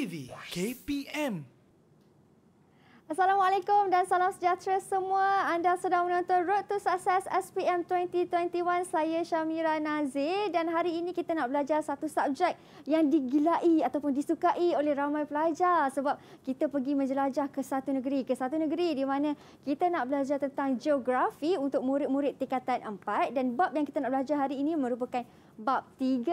TV KPM. Assalamualaikum dan salam sejahtera semua. Anda sedang menonton Road to Success SPM 2021. Saya Syamira Nazir dan hari ini kita nak belajar satu subjek yang digilai ataupun disukai oleh ramai pelajar sebab kita pergi menjelajah ke satu negeri. Ke satu negeri di mana kita nak belajar tentang geografi untuk murid-murid tingkatan 4 dan bab yang kita nak belajar hari ini merupakan bab 3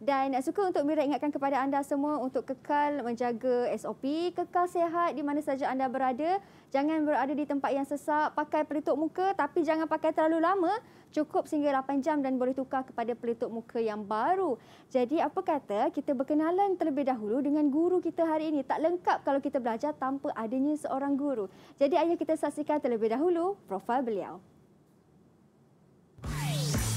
dan suka untuk Mira ingatkan kepada anda semua untuk kekal menjaga SOP, kekal sehat di mana saja anda berada. Jangan berada di tempat yang sesak, pakai pelitup muka tapi jangan pakai terlalu lama. Cukup sehingga 8 jam dan boleh tukar kepada pelitup muka yang baru. Jadi apa kata kita berkenalan terlebih dahulu dengan guru kita hari ini. Tak lengkap kalau kita belajar tanpa adanya seorang guru. Jadi ayah kita saksikan terlebih dahulu profil beliau. We'll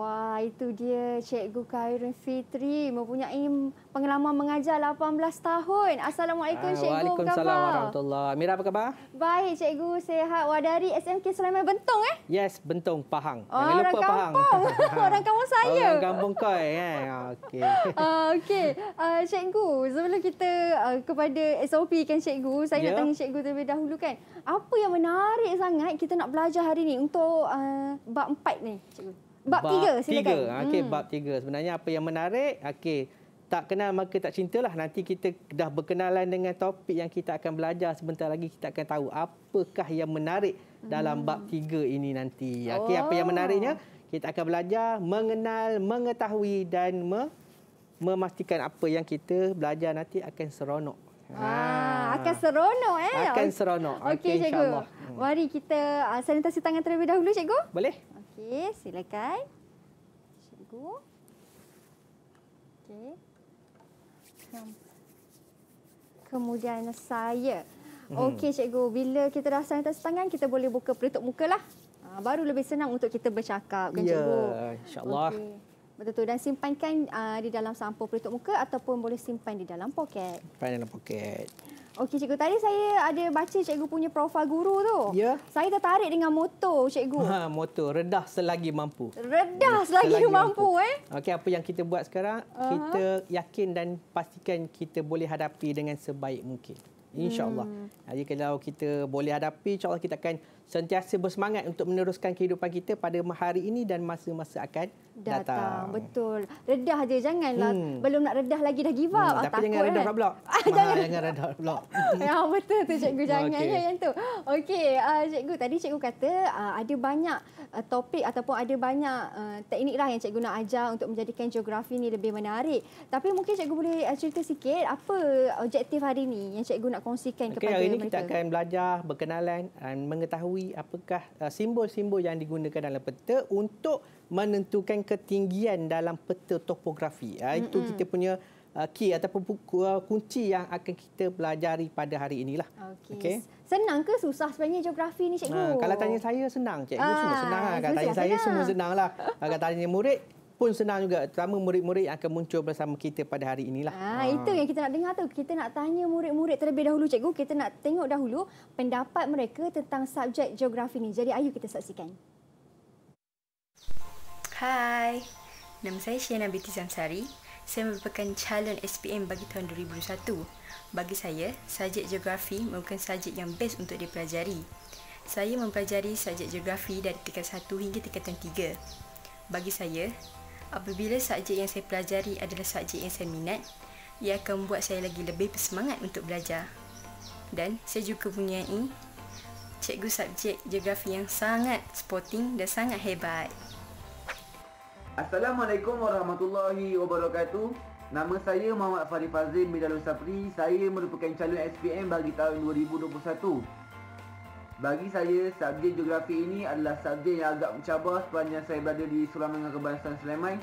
Wah, itu dia Cikgu Khairun Fitri mempunyai pengalaman mengajar 18 tahun. Assalamualaikum ah, Cikgu. Waalaikumsalam warahmatullahi. Mira apa khabar? Baik Cikgu, sehat. Wah, dari SMK Sulaiman Bentong eh? Yes, Bentong Pahang. Oh, Jangan lupa kampung. Pahang. orang kampung saya. Orang kampung kau eh. eh okey. Uh, Okey. Uh, cikgu, sebelum kita uh, kepada SOP kan Cikgu, saya yeah. nak ya. tanya Cikgu terlebih dahulu kan. Apa yang menarik sangat kita nak belajar hari ini untuk uh, bab 4 ni Cikgu? Bab tiga, silakan. Tiga. Ah, okay, hmm. Bab tiga. Sebenarnya apa yang menarik, okay, tak kenal maka tak cintalah. Nanti kita dah berkenalan dengan topik yang kita akan belajar. Sebentar lagi kita akan tahu apakah yang menarik dalam hmm. bab tiga ini nanti. Okay, oh. Apa yang oh. menariknya, kita akan belajar mengenal, mengetahui dan me memastikan apa yang kita belajar nanti akan seronok. Ah, ah. akan seronok eh. Akan seronok. Okey okay, cikgu. Hmm. Mari kita uh, sanitasi tangan terlebih dahulu cikgu. Boleh. Okey, silakan. Cikgu. Okey. Kemudian saya. Hmm. Okey, cikgu. Bila kita dah sampai tangan, kita boleh buka peritup muka lah. Ah, baru lebih senang untuk kita bercakap, kan, ya, cikgu? Ya, insyaAllah. Okay. Betul, tu. dan simpankan uh, di dalam sampul peritup muka ataupun boleh simpan di dalam poket. Simpan dalam poket. Okey cikgu, tadi saya ada baca cikgu punya profil guru tu. Ya. Saya tertarik dengan motor cikgu. Ha, motor redah selagi mampu. Redah selagi, selagi mampu, mampu eh. Okey, apa yang kita buat sekarang? Uh -huh. Kita yakin dan pastikan kita boleh hadapi dengan sebaik mungkin. Hmm. Insyaallah. Hmm. Jadi kalau kita boleh hadapi, insya kita akan sentiasa bersemangat untuk meneruskan kehidupan kita pada hari ini dan masa-masa akan datang. datang. Betul. Redah je janganlah. Hmm. Belum nak redah lagi dah give up. Hmm. Tapi ah, kan? ah, jangan redah pula. Jangan redah blok. Ya betul tu cikgu jangan okay. ya yang tu. Okey, uh, cikgu tadi cikgu kata uh, ada banyak uh, topik ataupun ada banyak uh, tekniklah yang cikgu nak ajar untuk menjadikan geografi ni lebih menarik. Tapi mungkin cikgu boleh uh, cerita sikit apa objektif hari ini yang cikgu nak kongsikan okay, kepada kita. Okey, hari ini kita akan belajar berkenalan dan mengetahui mengetahui apakah uh, simbol-simbol yang digunakan dalam peta untuk menentukan ketinggian dalam peta topografi. Uh, itu kita punya uh, key ataupun uh, kunci yang akan kita pelajari pada hari inilah. Okey. Okay. Senang ke susah sebenarnya geografi ni cikgu? Uh, kalau tanya saya senang cikgu, uh, semua senang. Kalau tanya saya senang. semua senang lah. Kalau tanya murid pun senang juga terutama murid-murid yang akan muncul bersama kita pada hari inilah. Ah ha. itu yang kita nak dengar tu. Kita nak tanya murid-murid terlebih dahulu cikgu. Kita nak tengok dahulu pendapat mereka tentang subjek geografi ni. Jadi ayo kita saksikan. Hai. Nama saya Shiana Binti Zamsari. Saya merupakan calon SPM bagi tahun 2001. Bagi saya, subjek geografi merupakan subjek yang best untuk dipelajari. Saya mempelajari subjek geografi dari tingkat 1 hingga tingkatan 3. Bagi saya, Apabila subjek yang saya pelajari adalah subjek yang saya minat, ia akan membuat saya lagi lebih bersemangat untuk belajar. Dan saya juga punya ini, cikgu subjek geografi yang sangat sporting dan sangat hebat. Assalamualaikum warahmatullahi wabarakatuh. Nama saya Muhammad Farid Fazlin bin Dalun Sapri. Saya merupakan calon SPM bagi tahun 2021. Bagi saya, subjek geografi ini adalah subjek yang agak mencabar sepanjang saya berada di Sulamangan Kebangsaan Sulaiman.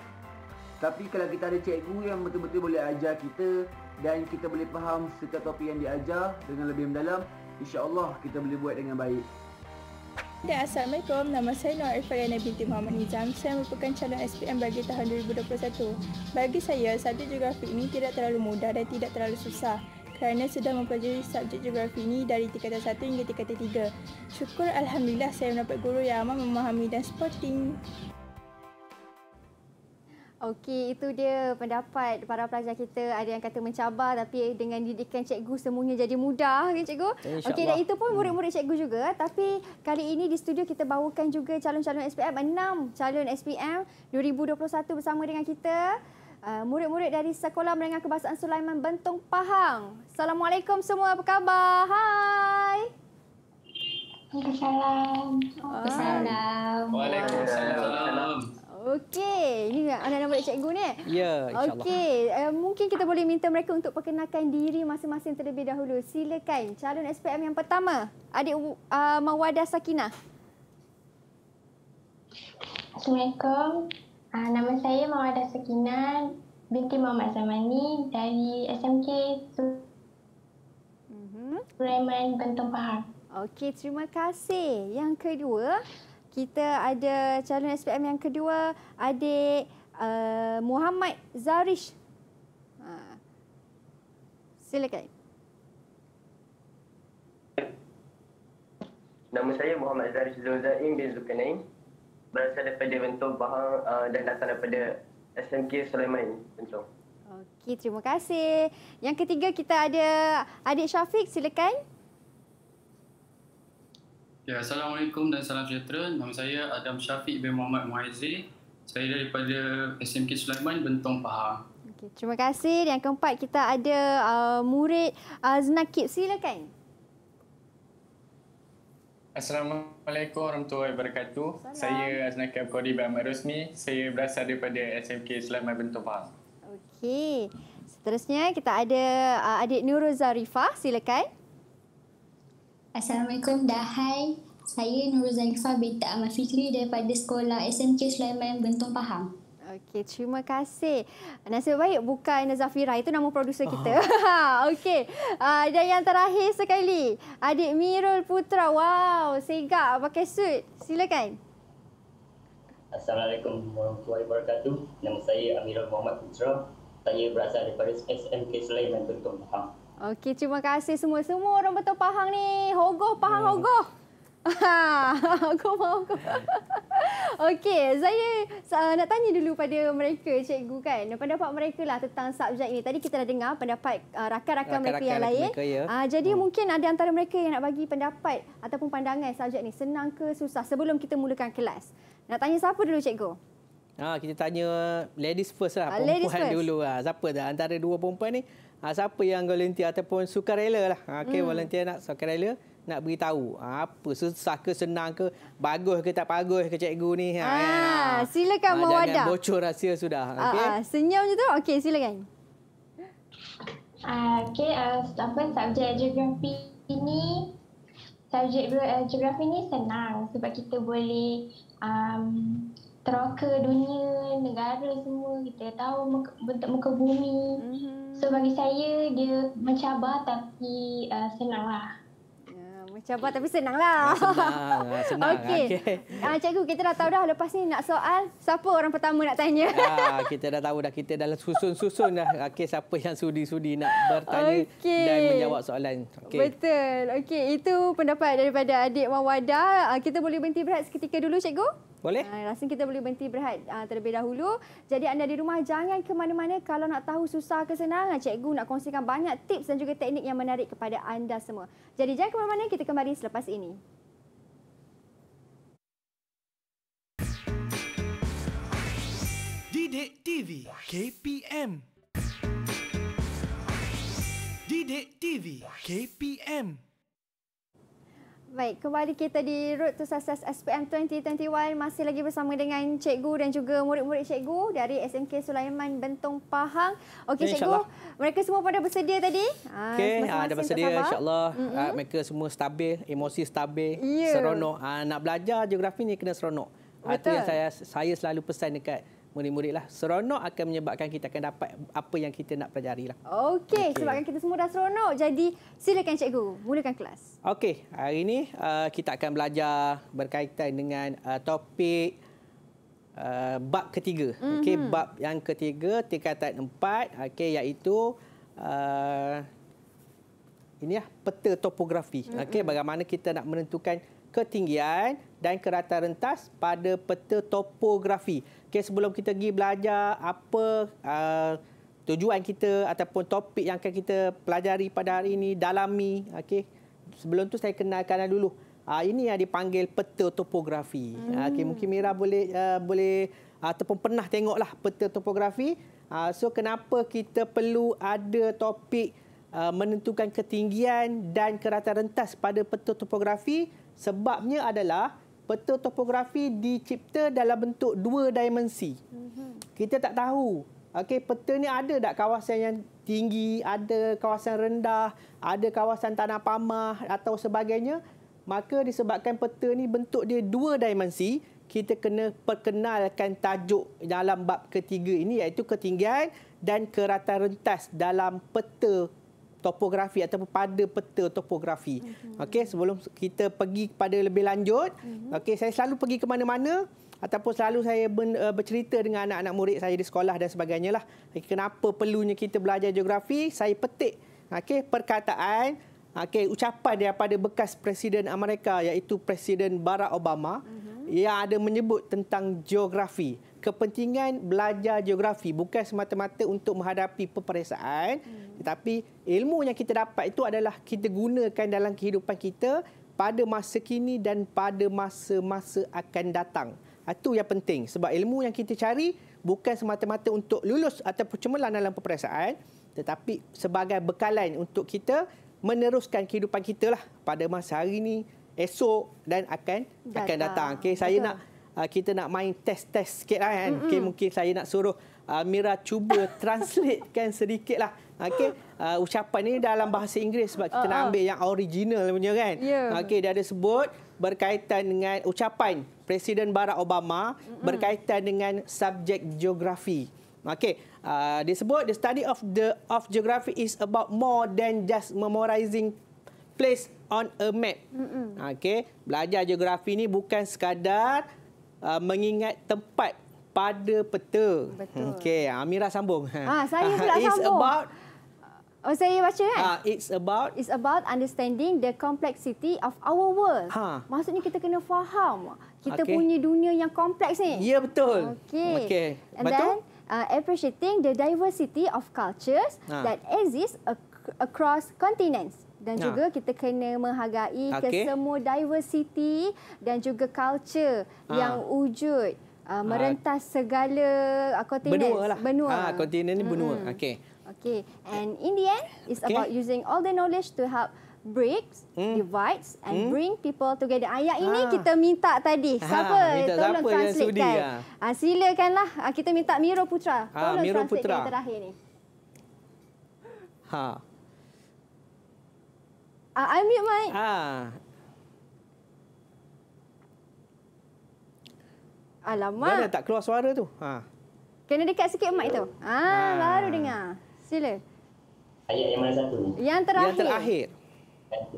Tapi kalau kita ada cikgu yang betul-betul boleh ajar kita dan kita boleh faham setiap topik yang diajar dengan lebih mendalam, insya-Allah kita boleh buat dengan baik. Ya, Assalamualaikum, nama saya Noor Ifariana binti Muhammad Nizam. Saya merupakan calon SPM bagi tahun 2021. Bagi saya, subjek geografi ini tidak terlalu mudah dan tidak terlalu susah kerana sudah mempelajari subjek geografi ini dari tingkatan 1 hingga tingkatan 3. Syukur Alhamdulillah saya mendapat guru yang amat memahami dan sporting. Okey, itu dia pendapat para pelajar kita. Ada yang kata mencabar tapi dengan didikan cikgu semuanya jadi mudah, kan cikgu? Okey, dan itu pun hmm. murid-murid cikgu juga. Tapi kali ini di studio kita bawakan juga calon-calon SPM, enam, calon SPM 2021 bersama dengan kita. Ah, murid-murid dari Sekolah Menengah Kebangsaan Sulaiman Bentong Pahang. Assalamualaikum semua, apa khabar? Hai. Assalamualaikum. Waalaikumsalam. Okey, ini anak-anak murid cikgu ni. Ya, insyaAllah. Okey, uh, mungkin kita boleh minta mereka untuk perkenalkan diri masing-masing terlebih dahulu. Silakan, calon SPM yang pertama, adik uh, Mawadah Sakinah. Assalamualaikum. Uh, nama saya Mawada Sekina binti Muhammad Zamani dari SMK mhm. Sulaiman Bentong Pahang. Okey, terima kasih. Yang kedua, kita ada calon SPM yang kedua, adik uh, Muhammad Zarish. Uh, silakan. Nama saya Muhammad Zarish Zulza'in bin Zulkanaim berasal daripada Bentong pahang uh, dan datang daripada SMK Sulaiman Bentong. Okey, terima kasih. Yang ketiga kita ada adik Syafiq, silakan. Ya, Assalamualaikum dan salam sejahtera. Nama saya Adam Syafiq bin Muhammad Muhaizir. Saya daripada SMK Sulaiman Bentong Pahang. Okey, terima kasih. Yang keempat kita ada uh, murid Aznakib, uh, silakan. Assalamualaikum warahmatullahi wabarakatuh. Salam. Saya Aznaka Kodi Bahamad Rosmi. Saya berasal daripada SMK Selamat Bentuk Faham. Okey. Seterusnya kita ada uh, adik Nurul Zarifah. Silakan. Assalamualaikum dan hai. Saya Nurul Zarifah binti Ahmad Fikri daripada sekolah SMK Sulaiman Bentong Pahang. Okey, terima kasih. Nasib baik bukan Zafira, itu nama produser kita. Okey, uh, dan yang terakhir sekali, adik Mirul Putra. Wow, segak pakai suit. Silakan. Assalamualaikum warahmatullahi wabarakatuh. Nama saya Amirul Muhammad Putra. Saya berasal daripada SMK Sulaiman Bentong Pahang. Okey, terima kasih semua. Semua orang Bentong Pahang ni. Hogoh, Pahang, hmm. hogoh. Ha, aku mau aku. Okey, saya uh, nak tanya dulu pada mereka cikgu kan. Pendapat mereka lah tentang subjek ini. Tadi kita dah dengar pendapat uh, rakan-rakan mereka yang lain. Mereka, ya. uh, jadi hmm. mungkin ada antara mereka yang nak bagi pendapat ataupun pandangan subjek ini senang ke susah sebelum kita mulakan kelas. Nak tanya siapa dulu cikgu? Ha, kita tanya ladies first lah, uh, perempuan first. dulu lah. Siapa dah antara dua perempuan ni? siapa yang volunteer ataupun sukarela lah. Okey, hmm. volunteer nak sukarela. So, nak beritahu apa susah ke senang ke bagus ke tak bagus ke cikgu ni ha ah, ya. silakan ha, mewadah jangan bocor rahsia sudah ah, okey ah, senyum je tu okey silakan uh, okey uh, apa subjek geografi ini subjek geografi ini senang sebab kita boleh um, teroka dunia negara semua kita tahu bentuk muka bumi mm-hmm. So bagi saya dia mencabar tapi uh, senanglah cabar tapi senanglah. Ah, senang, ah, senang. Okey. Ah, okay. Uh, cikgu, kita dah tahu dah lepas ni nak soal siapa orang pertama nak tanya. Ah kita dah tahu dah kita dalam susun-susun dah. Okey, siapa yang sudi-sudi nak bertanya okay. dan menjawab soalan. Okay. Betul. Okey, itu pendapat daripada adik Wawada. Uh, kita boleh berhenti berehat seketika dulu, cikgu? Boleh? Uh, rasa kita boleh berhenti berehat uh, terlebih dahulu. Jadi anda di rumah jangan ke mana-mana kalau nak tahu susah ke senang. Ah, cikgu nak kongsikan banyak tips dan juga teknik yang menarik kepada anda semua. Jadi jangan ke mana-mana, kita kembali selepas ini. Didik TV KPM Didik TV KPM Baik, kembali kita di Road to Success SPM 2021. Masih lagi bersama dengan cikgu dan juga murid-murid cikgu dari SMK Sulaiman Bentong Pahang. Okey ya, cikgu, mereka semua pada bersedia tadi? Ah, Okey, ah, ada bersedia insyaAllah. Mm -hmm. Mereka semua stabil, emosi stabil, yeah. seronok. Nak belajar geografi ni kena seronok. Betul. Itu yang saya, saya selalu pesan dekat mereka murid-murid lah. Seronok akan menyebabkan kita akan dapat apa yang kita nak pelajari lah. Okey, okay. sebabkan kita semua dah seronok. Jadi silakan cikgu, mulakan kelas. Okey, hari ini uh, kita akan belajar berkaitan dengan uh, topik uh, bab ketiga. Mm -hmm. Okey, mhm. bab yang ketiga, tingkatan empat. okay, iaitu... Uh, ini ya peta topografi. Mm -hmm. Okey, bagaimana kita nak menentukan ketinggian dan kerata rentas pada peta topografi. Okay, sebelum kita pergi belajar apa uh, tujuan kita ataupun topik yang akan kita pelajari pada hari ini, dalami. Okay. Sebelum tu saya kenalkan dulu. Uh, ini yang dipanggil peta topografi. Ah, hmm. Okay, mungkin Mira boleh uh, boleh ataupun pernah tengoklah peta topografi. Uh, so kenapa kita perlu ada topik uh, menentukan ketinggian dan kerata rentas pada peta topografi? Sebabnya adalah peta topografi dicipta dalam bentuk dua dimensi. Kita tak tahu. Okey, peta ni ada tak kawasan yang tinggi, ada kawasan rendah, ada kawasan tanah pamah atau sebagainya. Maka disebabkan peta ni bentuk dia dua dimensi, kita kena perkenalkan tajuk dalam bab ketiga ini iaitu ketinggian dan kerata rentas dalam peta topografi atau pada peta topografi. Mm-hmm. Okey, sebelum kita pergi kepada lebih lanjut, mm-hmm. okey, saya selalu pergi ke mana-mana ataupun selalu saya ben, uh, bercerita dengan anak-anak murid saya di sekolah dan sebagainya lah. Okay, kenapa perlunya kita belajar geografi? Saya petik okey perkataan okey ucapan daripada bekas presiden Amerika iaitu Presiden Barack Obama mm-hmm. yang ada menyebut tentang geografi kepentingan belajar geografi bukan semata-mata untuk menghadapi peperiksaan hmm. tetapi ilmu yang kita dapat itu adalah kita gunakan dalam kehidupan kita pada masa kini dan pada masa-masa akan datang. Itu ha, yang penting sebab ilmu yang kita cari bukan semata-mata untuk lulus ataupun cemerlang dalam peperiksaan tetapi sebagai bekalan untuk kita meneruskan kehidupan kita lah pada masa hari ini, esok dan akan datang. akan datang. Okay, saya Betul. nak Ah, kita nak main test-test sikit lah kan. Okay, mungkin saya nak suruh uh, Mira cuba translatekan sedikit lah. Ah, okay, uh, ucapan ni dalam bahasa Inggeris sebab kita uh, nak ambil yang original punya kan. Yeah. Ya. Okay, dia ada sebut berkaitan dengan ucapan Presiden Barack Obama Mm-mm. berkaitan dengan subjek geografi. Okay, uh, dia sebut the study of the of geography is about more than just memorizing place on a map. Mm-mm. Okay, belajar geografi ni bukan sekadar Uh, mengingat tempat pada peta. Okey, Amira sambung. Ah, saya pula It's sambung. About Oh, saya baca kan? Uh, it's about it's about understanding the complexity of our world. Ha. Maksudnya kita kena faham kita okay. punya dunia yang kompleks ni. Ya betul. Okey. Okay. betul? then uh, appreciating the diversity of cultures ha. that exist ac across continents dan ya. juga kita kena menghargai okay. kesemua diversity dan juga culture ha. yang wujud uh, ha. merentas ha. segala kontinen. Uh, benua lah. Benua. Ha, kontinen ini benua. Hmm. Okey. Okey. And in the end, it's okay. about using all the knowledge to help breaks, hmm. divides and hmm. bring people together. Ayat ha. ini kita minta tadi. Ha, siapa? Ha, minta tolong siapa translate sudi, kan. Ha. Ha, silakanlah. Ah, kita minta Miro Putra. Ha, tolong ha, translate Putra. yang terakhir ini. Ha. Ah, uh, ambil mic. Ha. Alamak. Mana tak keluar suara tu? Ha. Kena dekat sikit mic tu. Ha, ha. baru dengar. Sila. Ayat yang mana satu? Yang terakhir. Yang terakhir.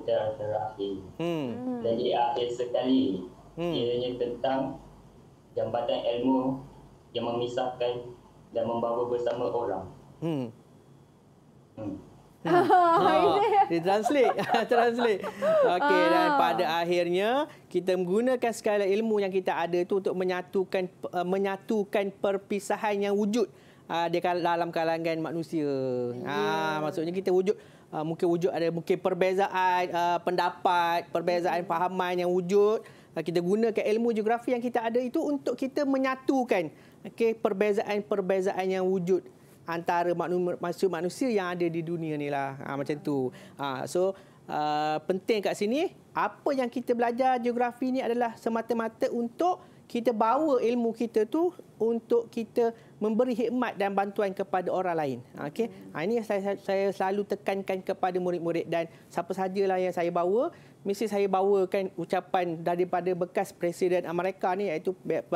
Yang terakhir. Hmm. Dan hmm. di akhir sekali, hmm. ianya tentang jambatan ilmu yang memisahkan dan membawa bersama orang. Hmm. Hmm. Oh, oh, dia translate. translate. Okey, oh. dan ah. pada akhirnya kita menggunakan segala ilmu yang kita ada itu untuk menyatukan uh, menyatukan perpisahan yang wujud uh, di dalam kalangan manusia. Yeah. Uh, ya. maksudnya kita wujud uh, ah, mungkin wujud ada mungkin perbezaan uh, pendapat, perbezaan yeah. Hmm. fahaman yang wujud. Uh, kita gunakan ilmu geografi yang kita ada itu untuk kita menyatukan okey perbezaan-perbezaan yang wujud antara manusia manusia yang ada di dunia ni lah ha, macam tu. Ha, so uh, penting kat sini apa yang kita belajar geografi ni adalah semata-mata untuk kita bawa ilmu kita tu untuk kita memberi hikmat dan bantuan kepada orang lain. Ha, okey. Ha, ini saya, saya selalu tekankan kepada murid-murid dan siapa sajalah yang saya bawa, mesti saya bawakan ucapan daripada bekas presiden Amerika ni iaitu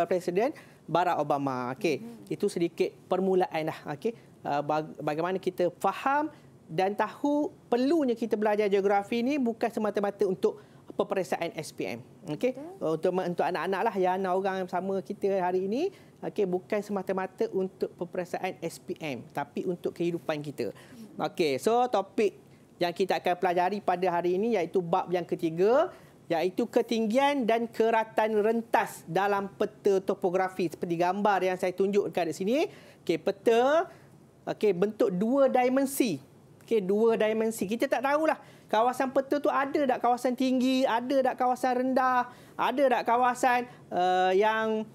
presiden uh, Barack Obama. Okey, mm-hmm. itu sedikit permulaan lah. Okey, uh, bagaimana kita faham dan tahu perlunya kita belajar geografi ini bukan semata-mata untuk peperiksaan SPM. Okey, okay. untuk untuk anak-anak lah yang anak orang sama kita hari ini. Okey, bukan semata-mata untuk peperiksaan SPM, tapi untuk kehidupan kita. Okey, so topik yang kita akan pelajari pada hari ini iaitu bab yang ketiga iaitu ketinggian dan keratan rentas dalam peta topografi seperti gambar yang saya tunjukkan di sini. Okey, peta okey bentuk dua dimensi. Okey, dua dimensi. Kita tak tahulah kawasan peta tu ada tak kawasan tinggi, ada tak kawasan rendah, ada tak kawasan uh, yang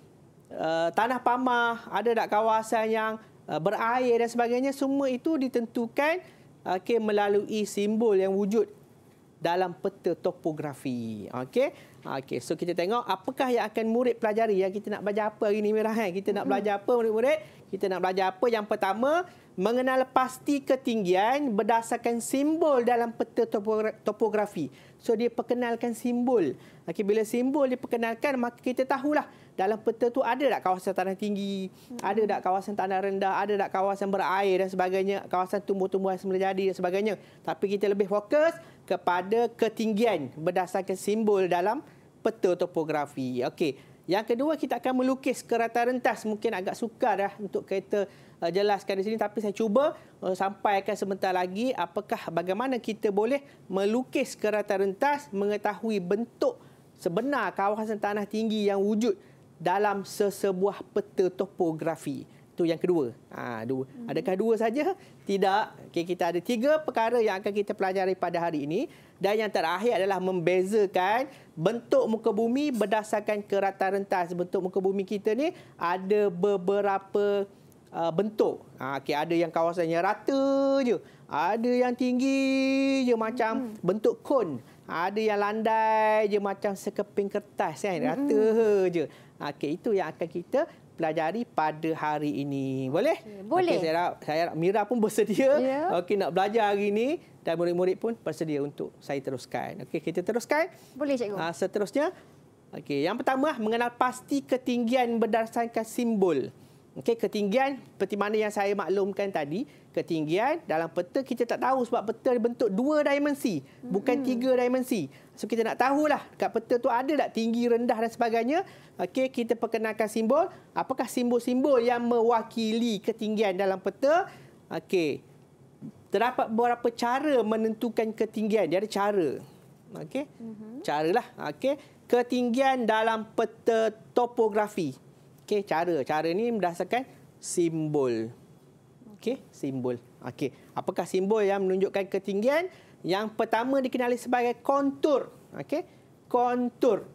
uh, tanah pamah, ada tak kawasan yang uh, berair dan sebagainya. Semua itu ditentukan okey melalui simbol yang wujud dalam peta topografi. Okey. Okey, so kita tengok apakah yang akan murid pelajari Ya, kita nak belajar apa hari ni Mira kan? Kita nak belajar apa murid-murid? Kita nak belajar apa? Yang pertama, mengenal pasti ketinggian berdasarkan simbol dalam peta topografi. So dia perkenalkan simbol. Okey bila simbol dia perkenalkan, maka kita tahulah dalam peta tu ada tak kawasan tanah tinggi, ada tak kawasan tanah rendah, ada tak kawasan berair dan sebagainya, kawasan tumbuh-tumbuhan semula jadi dan sebagainya. Tapi kita lebih fokus kepada ketinggian berdasarkan simbol dalam peta topografi. Okey. Yang kedua kita akan melukis ke rentas mungkin agak sukar dah untuk kita uh, jelaskan di sini tapi saya cuba uh, sampaikan sebentar lagi apakah bagaimana kita boleh melukis ke rentas mengetahui bentuk sebenar kawasan tanah tinggi yang wujud dalam sesebuah peta topografi. Itu yang kedua. Ha, dua. Adakah dua saja? Tidak. Okay, kita ada tiga perkara yang akan kita pelajari pada hari ini. Dan yang terakhir adalah membezakan bentuk muka bumi berdasarkan kerata rentas. Bentuk muka bumi kita ni ada beberapa uh, bentuk. Ha, okay, ada yang kawasannya rata je. Ada yang tinggi je macam hmm. bentuk kon. Ada yang landai je macam sekeping kertas kan. Hmm. Rata hmm. je. Ha, okey, itu yang akan kita pelajari pada hari ini. Boleh? Boleh. Okay, saya harap, saya harap Mira pun bersedia yeah. okey nak belajar hari ini dan murid-murid pun bersedia untuk saya teruskan. Okey, kita teruskan. Boleh, cikgu. Ah, seterusnya. Okey, yang pertama mengenal pasti ketinggian berdasarkan simbol. Okey, ketinggian seperti mana yang saya maklumkan tadi, ketinggian dalam peta kita tak tahu sebab peta bentuk dua dimensi, hmm. bukan tiga dimensi. So kita nak tahulah dekat peta tu ada tak tinggi, rendah dan sebagainya. Okey, kita perkenalkan simbol. Apakah simbol-simbol yang mewakili ketinggian dalam peta? Okey. Terdapat beberapa cara menentukan ketinggian. Dia ada cara. Okey. Mm -hmm. Caralah. Okey. Ketinggian dalam peta topografi. Okey, cara. Cara ni berdasarkan simbol. Okey, simbol. Okey, apakah simbol yang menunjukkan ketinggian? Yang pertama dikenali sebagai kontur. Okey, kontur.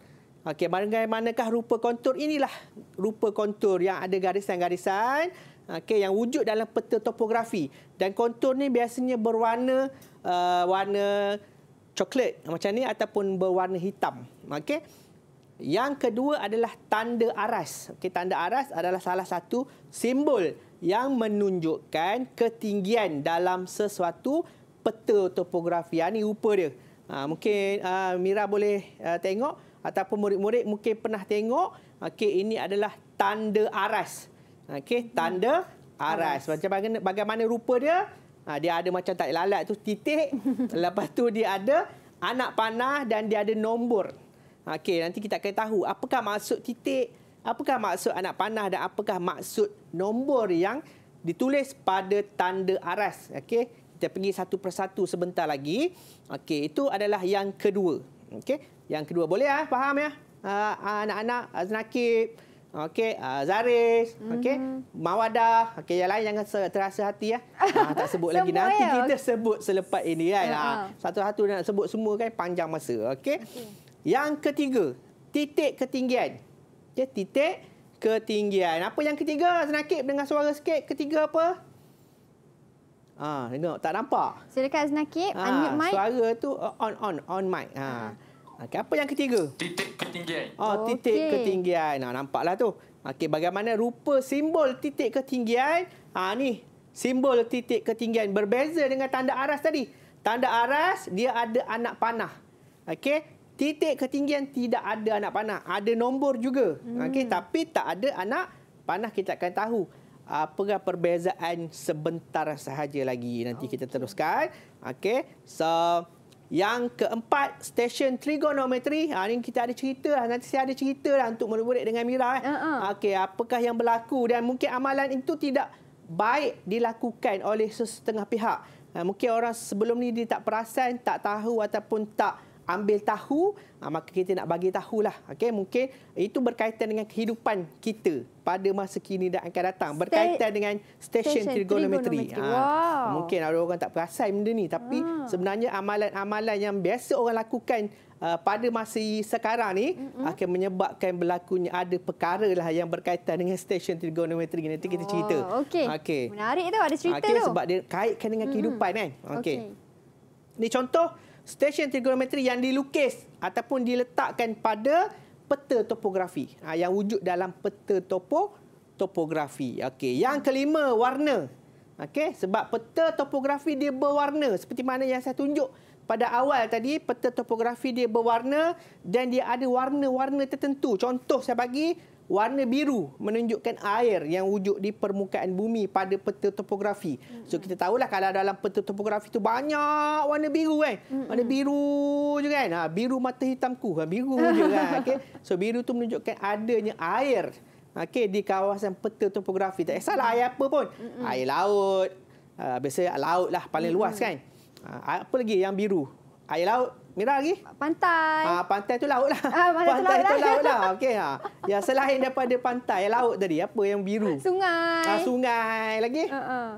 Okey, bagaimanakah rupa kontur? Inilah rupa kontur yang ada garisan-garisan. Okey, yang wujud dalam peta topografi. Dan kontur ni biasanya berwarna uh, warna coklat macam ni ataupun berwarna hitam. Okey, yang kedua adalah tanda aras. Okey, tanda aras adalah salah satu simbol yang menunjukkan ketinggian dalam sesuatu peta topografi. Ini ah, rupa dia. Ha, mungkin uh, Mira boleh uh, tengok ataupun murid-murid mungkin pernah tengok. Okey, ini adalah tanda aras. Okey, tanda aras. Macam bagaimana, bagaimana rupa dia? Ha, dia ada macam tak lalat tu titik. Lepas tu dia ada anak panah dan dia ada nombor. Okey, nanti kita akan tahu apakah maksud titik, apakah maksud anak panah dan apakah maksud nombor yang ditulis pada tanda aras. Okey, kita pergi satu persatu sebentar lagi. Okey, itu adalah yang kedua. Okey, yang kedua boleh ya, faham ya? Ah, ah, anak-anak uh, Aznakib, okey, uh, Zaris, okey, mm-hmm. Mawadah, okey, yang lain jangan terasa hati ya. Uh, tak sebut lagi nanti ya. kita sebut selepas ini kan. Uh-huh. Satu-satu nak sebut semua kan panjang masa. Okey. Okay. Yang ketiga, titik ketinggian. Okay, titik ketinggian. Apa yang ketiga? Senakib dengan suara sikit. Ketiga apa? Ha, tengok, tak nampak. Silakan Senakib, ha, unmute mic. Suara tu on, on, on mic. Ha. Okay, apa yang ketiga? Titik ketinggian. Oh, titik okay. ketinggian. Nah, ha, nampaklah tu. Okey, bagaimana rupa simbol titik ketinggian? Ah, ni, simbol titik ketinggian berbeza dengan tanda aras tadi. Tanda aras, dia ada anak panah. Okey, titik ketinggian tidak ada anak panah. Ada nombor juga. Hmm. Okey, tapi tak ada anak panah kita akan tahu. Apakah perbezaan sebentar sahaja lagi nanti okay. kita teruskan. okay. So yang keempat, stesen trigonometri. Ha, ini kita ada cerita. Lah. Nanti saya ada cerita lah untuk murid-murid dengan Mira. Eh. Uh-uh. Okey, apakah yang berlaku? Dan mungkin amalan itu tidak baik dilakukan oleh sesetengah pihak. Ha, mungkin orang sebelum ni dia tak perasan, tak tahu ataupun tak ambil tahu ha, maka kita nak bagi tahulah okay? mungkin itu berkaitan dengan kehidupan kita pada masa kini dan akan datang berkaitan Ste- dengan stesen trigonometri, Ha, wow. mungkin ada orang tak perasan benda ni tapi ha. sebenarnya amalan-amalan yang biasa orang lakukan Uh, pada masa sekarang ni mm-hmm. akan menyebabkan berlakunya ada perkara lah yang berkaitan dengan stesen trigonometri nanti oh, kita cerita. Oh, okey. Okay. Menarik tu ada cerita okay, tu. Okey sebab dia kaitkan dengan mm-hmm. kehidupan kan. Okey. Okay. Ni contoh stesen trigonometri yang dilukis ataupun diletakkan pada peta topografi ha, yang wujud dalam peta topo topografi. Okey, yang kelima warna. Okey, sebab peta topografi dia berwarna seperti mana yang saya tunjuk pada awal tadi peta topografi dia berwarna dan dia ada warna-warna tertentu. Contoh saya bagi warna biru menunjukkan air yang wujud di permukaan bumi pada peta topografi. So kita tahulah kalau dalam peta topografi tu banyak warna biru kan. Warna biru je kan. Ha, biru mata hitamku. Ha, biru je kan. Okay. So biru tu menunjukkan adanya air Okey, di kawasan peta topografi. Tak kisahlah eh, air apa pun. Air laut. Ha, biasanya laut lah paling luas kan. Ha, apa lagi yang biru? Air laut, Mira lagi? Pantai. Ah, pantai tu laut lah. Ah, pantai, pantai tu lah. laut, lah. laut Okey. Ha. Ya, selain daripada pantai, laut tadi, apa yang biru? Sungai. Ah, sungai lagi? Uh -uh.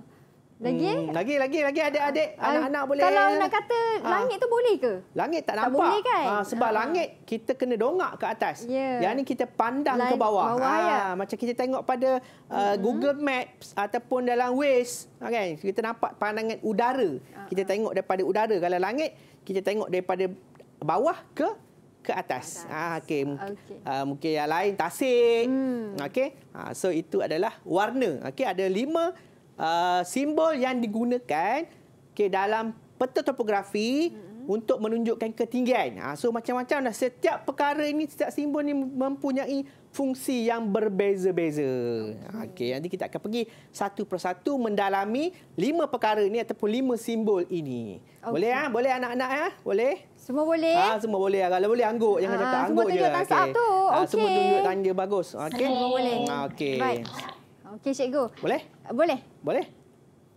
Lagi? Hmm, lagi, lagi, lagi adik-adik, ah, anak-anak uh, boleh. Kalau nak kata ah. langit tu boleh ke? Langit tak nampak. Tak boleh kan? Ha, sebab ha. langit kita kena dongak ke atas. Yeah. Yang ni kita pandang Lain ke bawah. bawah ha. ya. Macam kita tengok pada uh, hmm. Google Maps ataupun dalam Waze. Okay. Kita nampak pandangan udara. Kita tengok daripada udara. Kalau langit, kita tengok daripada bawah ke ke atas. atas. Ha, okay. Uh, mungkin yang lain, tasik. Hmm. Okay. Ha, so itu adalah warna. Okay. Ada lima Ah, simbol yang digunakan okay, dalam peta topografi mm-hmm. untuk menunjukkan ketinggian. Ha, so macam-macam dah setiap perkara ini, setiap simbol ini mempunyai fungsi yang berbeza-beza. Okey, nanti kita akan pergi satu persatu mendalami lima perkara ini ataupun lima simbol ini. Okay. Boleh ah, ha? boleh anak-anak ah, ha? boleh. Semua boleh. Ah, ha, semua boleh. Ah, kalau boleh angguk, jangan ha, cakap angguk je. Semua tunjuk tangan okay. semua tunjuk tangan bagus. Okey. Semua boleh. Okey. Baik. Okey, Cikgu. Boleh? Boleh. Boleh?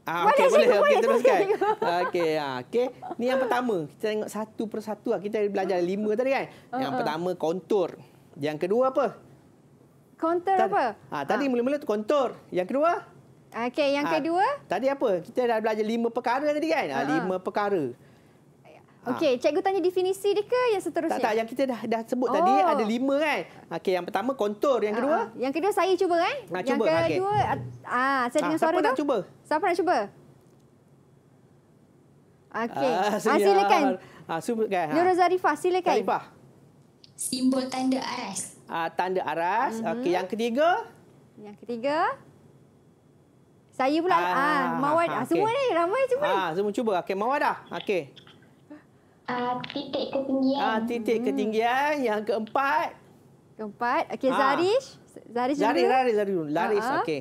Ah, okay, boleh, boleh. Cikgu, okay, boleh. Okey, ah, okay. ni yang pertama. Kita tengok satu persatu satu. Lah. Kita belajar lima tadi kan? Uh-uh. Yang uh -huh. pertama, kontur. Yang kedua apa? Kontur apa? Ah, tadi ah. mula-mula ah. kontur. Yang kedua? Okey, yang ah, kedua? Tadi apa? Kita dah belajar lima perkara tadi kan? Uh Lima perkara. Ha. Okey, cikgu tanya definisi dia ke yang seterusnya? Tak, tak. Yang kita dah, dah sebut oh. tadi ada lima kan. Okey, yang pertama kontur. Yang ha, kedua? Uh, yang kedua saya cuba kan? Nak yang cuba. Yang kedua, okay. uh, ah, saya dengar uh, suara tu. Siapa nak cuba? Siapa nak cuba? Okey, uh, uh, silakan. Uh, silakan. Uh, Nurul Zarifah, silakan. Zarifah. Simbol tanda aras. Ah tanda aras. Uh mhm. -huh. Okey, yang ketiga? Yang ketiga... Saya pula. Ah, ah, mawar. Okay. semua ni. Ramai semua Ah, semua cuba. Okey. Mawar dah. Okey. Ah, titik ketinggian. Ah, titik ketinggian hmm. yang keempat. Keempat. Okey, Zarish. Ah. Zarish. Zarish, dulu. Zarish, Zarish. Dulu. Zarish, ah, ah. okey.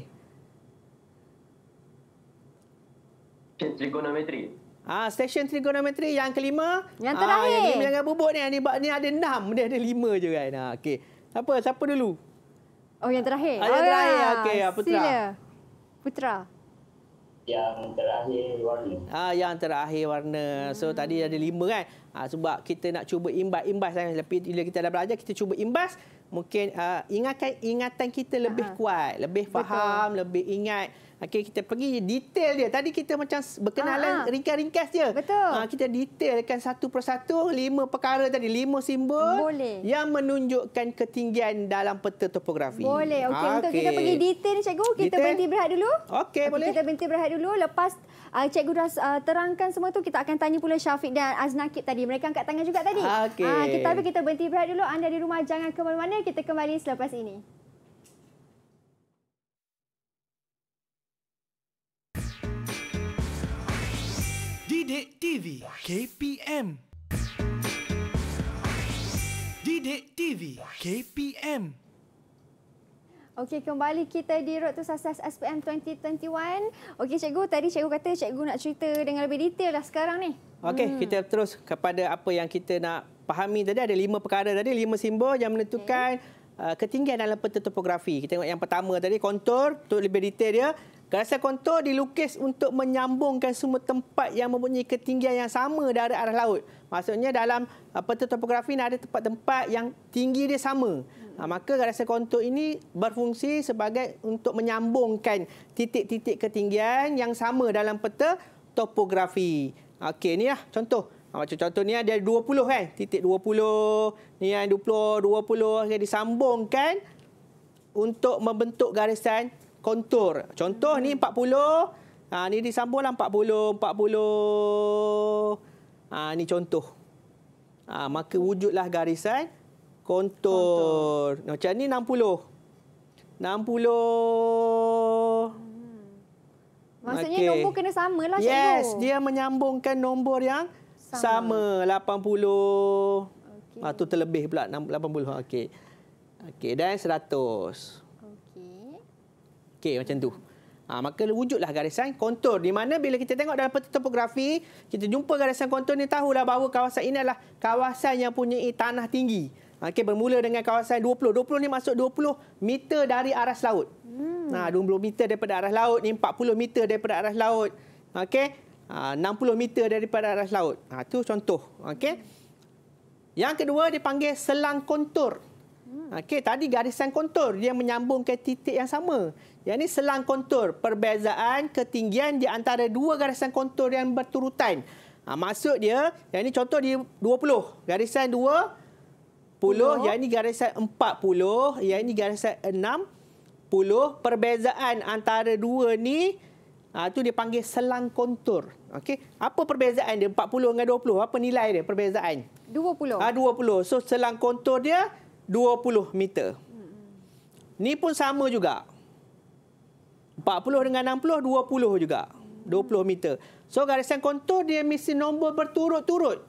Trigonometri. Ah, stesen trigonometri yang kelima. Yang terakhir. Ah, yang jangan bubuk ni. Ini, ni ada enam. Dia ada lima je kan. Ah, okey. Siapa? Siapa dulu? Oh, yang terakhir. Ah, yang terakhir. Okey, Putra. Sila. Putra yang terakhir warna. Ah yang terakhir warna. So hmm. tadi ada lima kan. Ha, sebab kita nak cuba imbas-imbas kan. Lepas bila kita dah belajar kita cuba imbas mungkin uh, ingatkan ingatan kita lebih Aha. kuat, lebih faham, Betul. lebih ingat. Okey kita pergi detail dia. Tadi kita macam berkenalan ah, ah. ringkas-ringkas je. Betul. Ha, kita detailkan satu persatu lima perkara tadi, lima simbol Boleh. yang menunjukkan ketinggian dalam peta topografi. Boleh. Okey, untuk kita pergi detail ni cikgu, kita berhenti berehat dulu. Okey, okay, boleh. Kita berhenti berehat dulu lepas uh, cikgu dah uh, terangkan semua tu, kita akan tanya pula Syafiq dan Aznakib tadi. Mereka angkat tangan juga tadi. Okey. Ha, kita tapi kita berhenti berehat dulu. Anda di rumah jangan ke mana-mana. Kita kembali selepas ini. Didik TV KPM Didik TV KPM Okey, kembali kita di Road to Success SPM 2021. Okey, cikgu. Tadi cikgu kata cikgu nak cerita dengan lebih detail lah sekarang ni. Okey, hmm. kita terus kepada apa yang kita nak fahami tadi. Ada lima perkara tadi, lima simbol yang menentukan okay. Uh, ketinggian dalam peta topografi. Kita tengok yang pertama tadi, kontur. Untuk lebih detail dia, Kawasan kontur dilukis untuk menyambungkan semua tempat yang mempunyai ketinggian yang sama dari arah laut. Maksudnya dalam uh, peta topografi ini ada tempat-tempat yang tinggi dia sama. Ha, maka kawasan kontur ini berfungsi sebagai untuk menyambungkan titik-titik ketinggian yang sama dalam peta topografi. Okey, ni lah contoh. Ha, macam contoh ni ada 20 kan? Titik 20, ni yang 20, 20. Okay, disambungkan untuk membentuk garisan kontur. Contoh ni 40. Ha, ah, ni disambunglah 40. 40. Ha, ah, ni contoh. Ha, maka wujudlah garisan kontur. kontur. Macam ni 60. 60. Hmm. Maksudnya okay. nombor kena samalah yes, cikgu. Yes, dia menyambungkan nombor yang sama. sama 80. Okay. Ha, tu terlebih pula 80. Okey. Okey, dan 100. 100 fikir macam tu. Ha, maka wujudlah garisan kontur di mana bila kita tengok dalam peta topografi kita jumpa garisan kontur ni tahulah bahawa kawasan ini adalah kawasan yang punya tanah tinggi. Ha, okey bermula dengan kawasan 20. 20 ni maksud 20 meter dari aras laut. Hmm. Ha 20 meter daripada aras laut ni 40 meter daripada aras laut. Okey. Ha 60 meter daripada aras laut. Ha tu contoh. Okey. Yang kedua dipanggil selang kontur. Hmm. Okey, tadi garisan kontur dia menyambung ke titik yang sama yang ini selang kontur perbezaan ketinggian di antara dua garisan kontur yang berturutan ha, maksud dia yang ini contoh di 20 garisan 20, 20. yang ini garisan 40 yang ini garisan 60 perbezaan antara dua ni ha, tu dia panggil selang kontur okey apa perbezaan dia 40 dengan 20 apa nilai dia perbezaan 20 ah ha, 20 so selang kontur dia 20 meter Ini hmm. pun sama juga 40 dengan 60, 20 juga. 20 meter. So garisan kontur dia mesti nombor berturut-turut.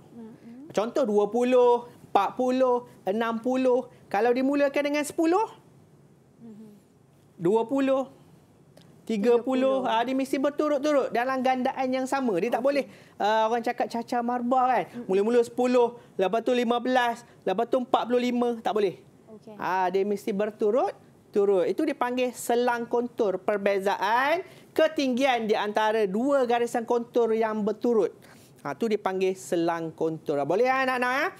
Contoh 20, 40, 60. Kalau dimulakan dengan 10, 20, 30. 30. Ha, dia mesti berturut-turut dalam gandaan yang sama. Dia tak boleh uh, orang cakap cacar marbah kan. Mula-mula 10, lepas tu 15, lepas tu 45. Tak boleh. Ha, dia mesti berturut-turut turun. Itu dipanggil selang kontur. Perbezaan ketinggian di antara dua garisan kontur yang berturut. Itu ha, dipanggil selang kontur. Ha, boleh eh, anak-anak? Ya, eh?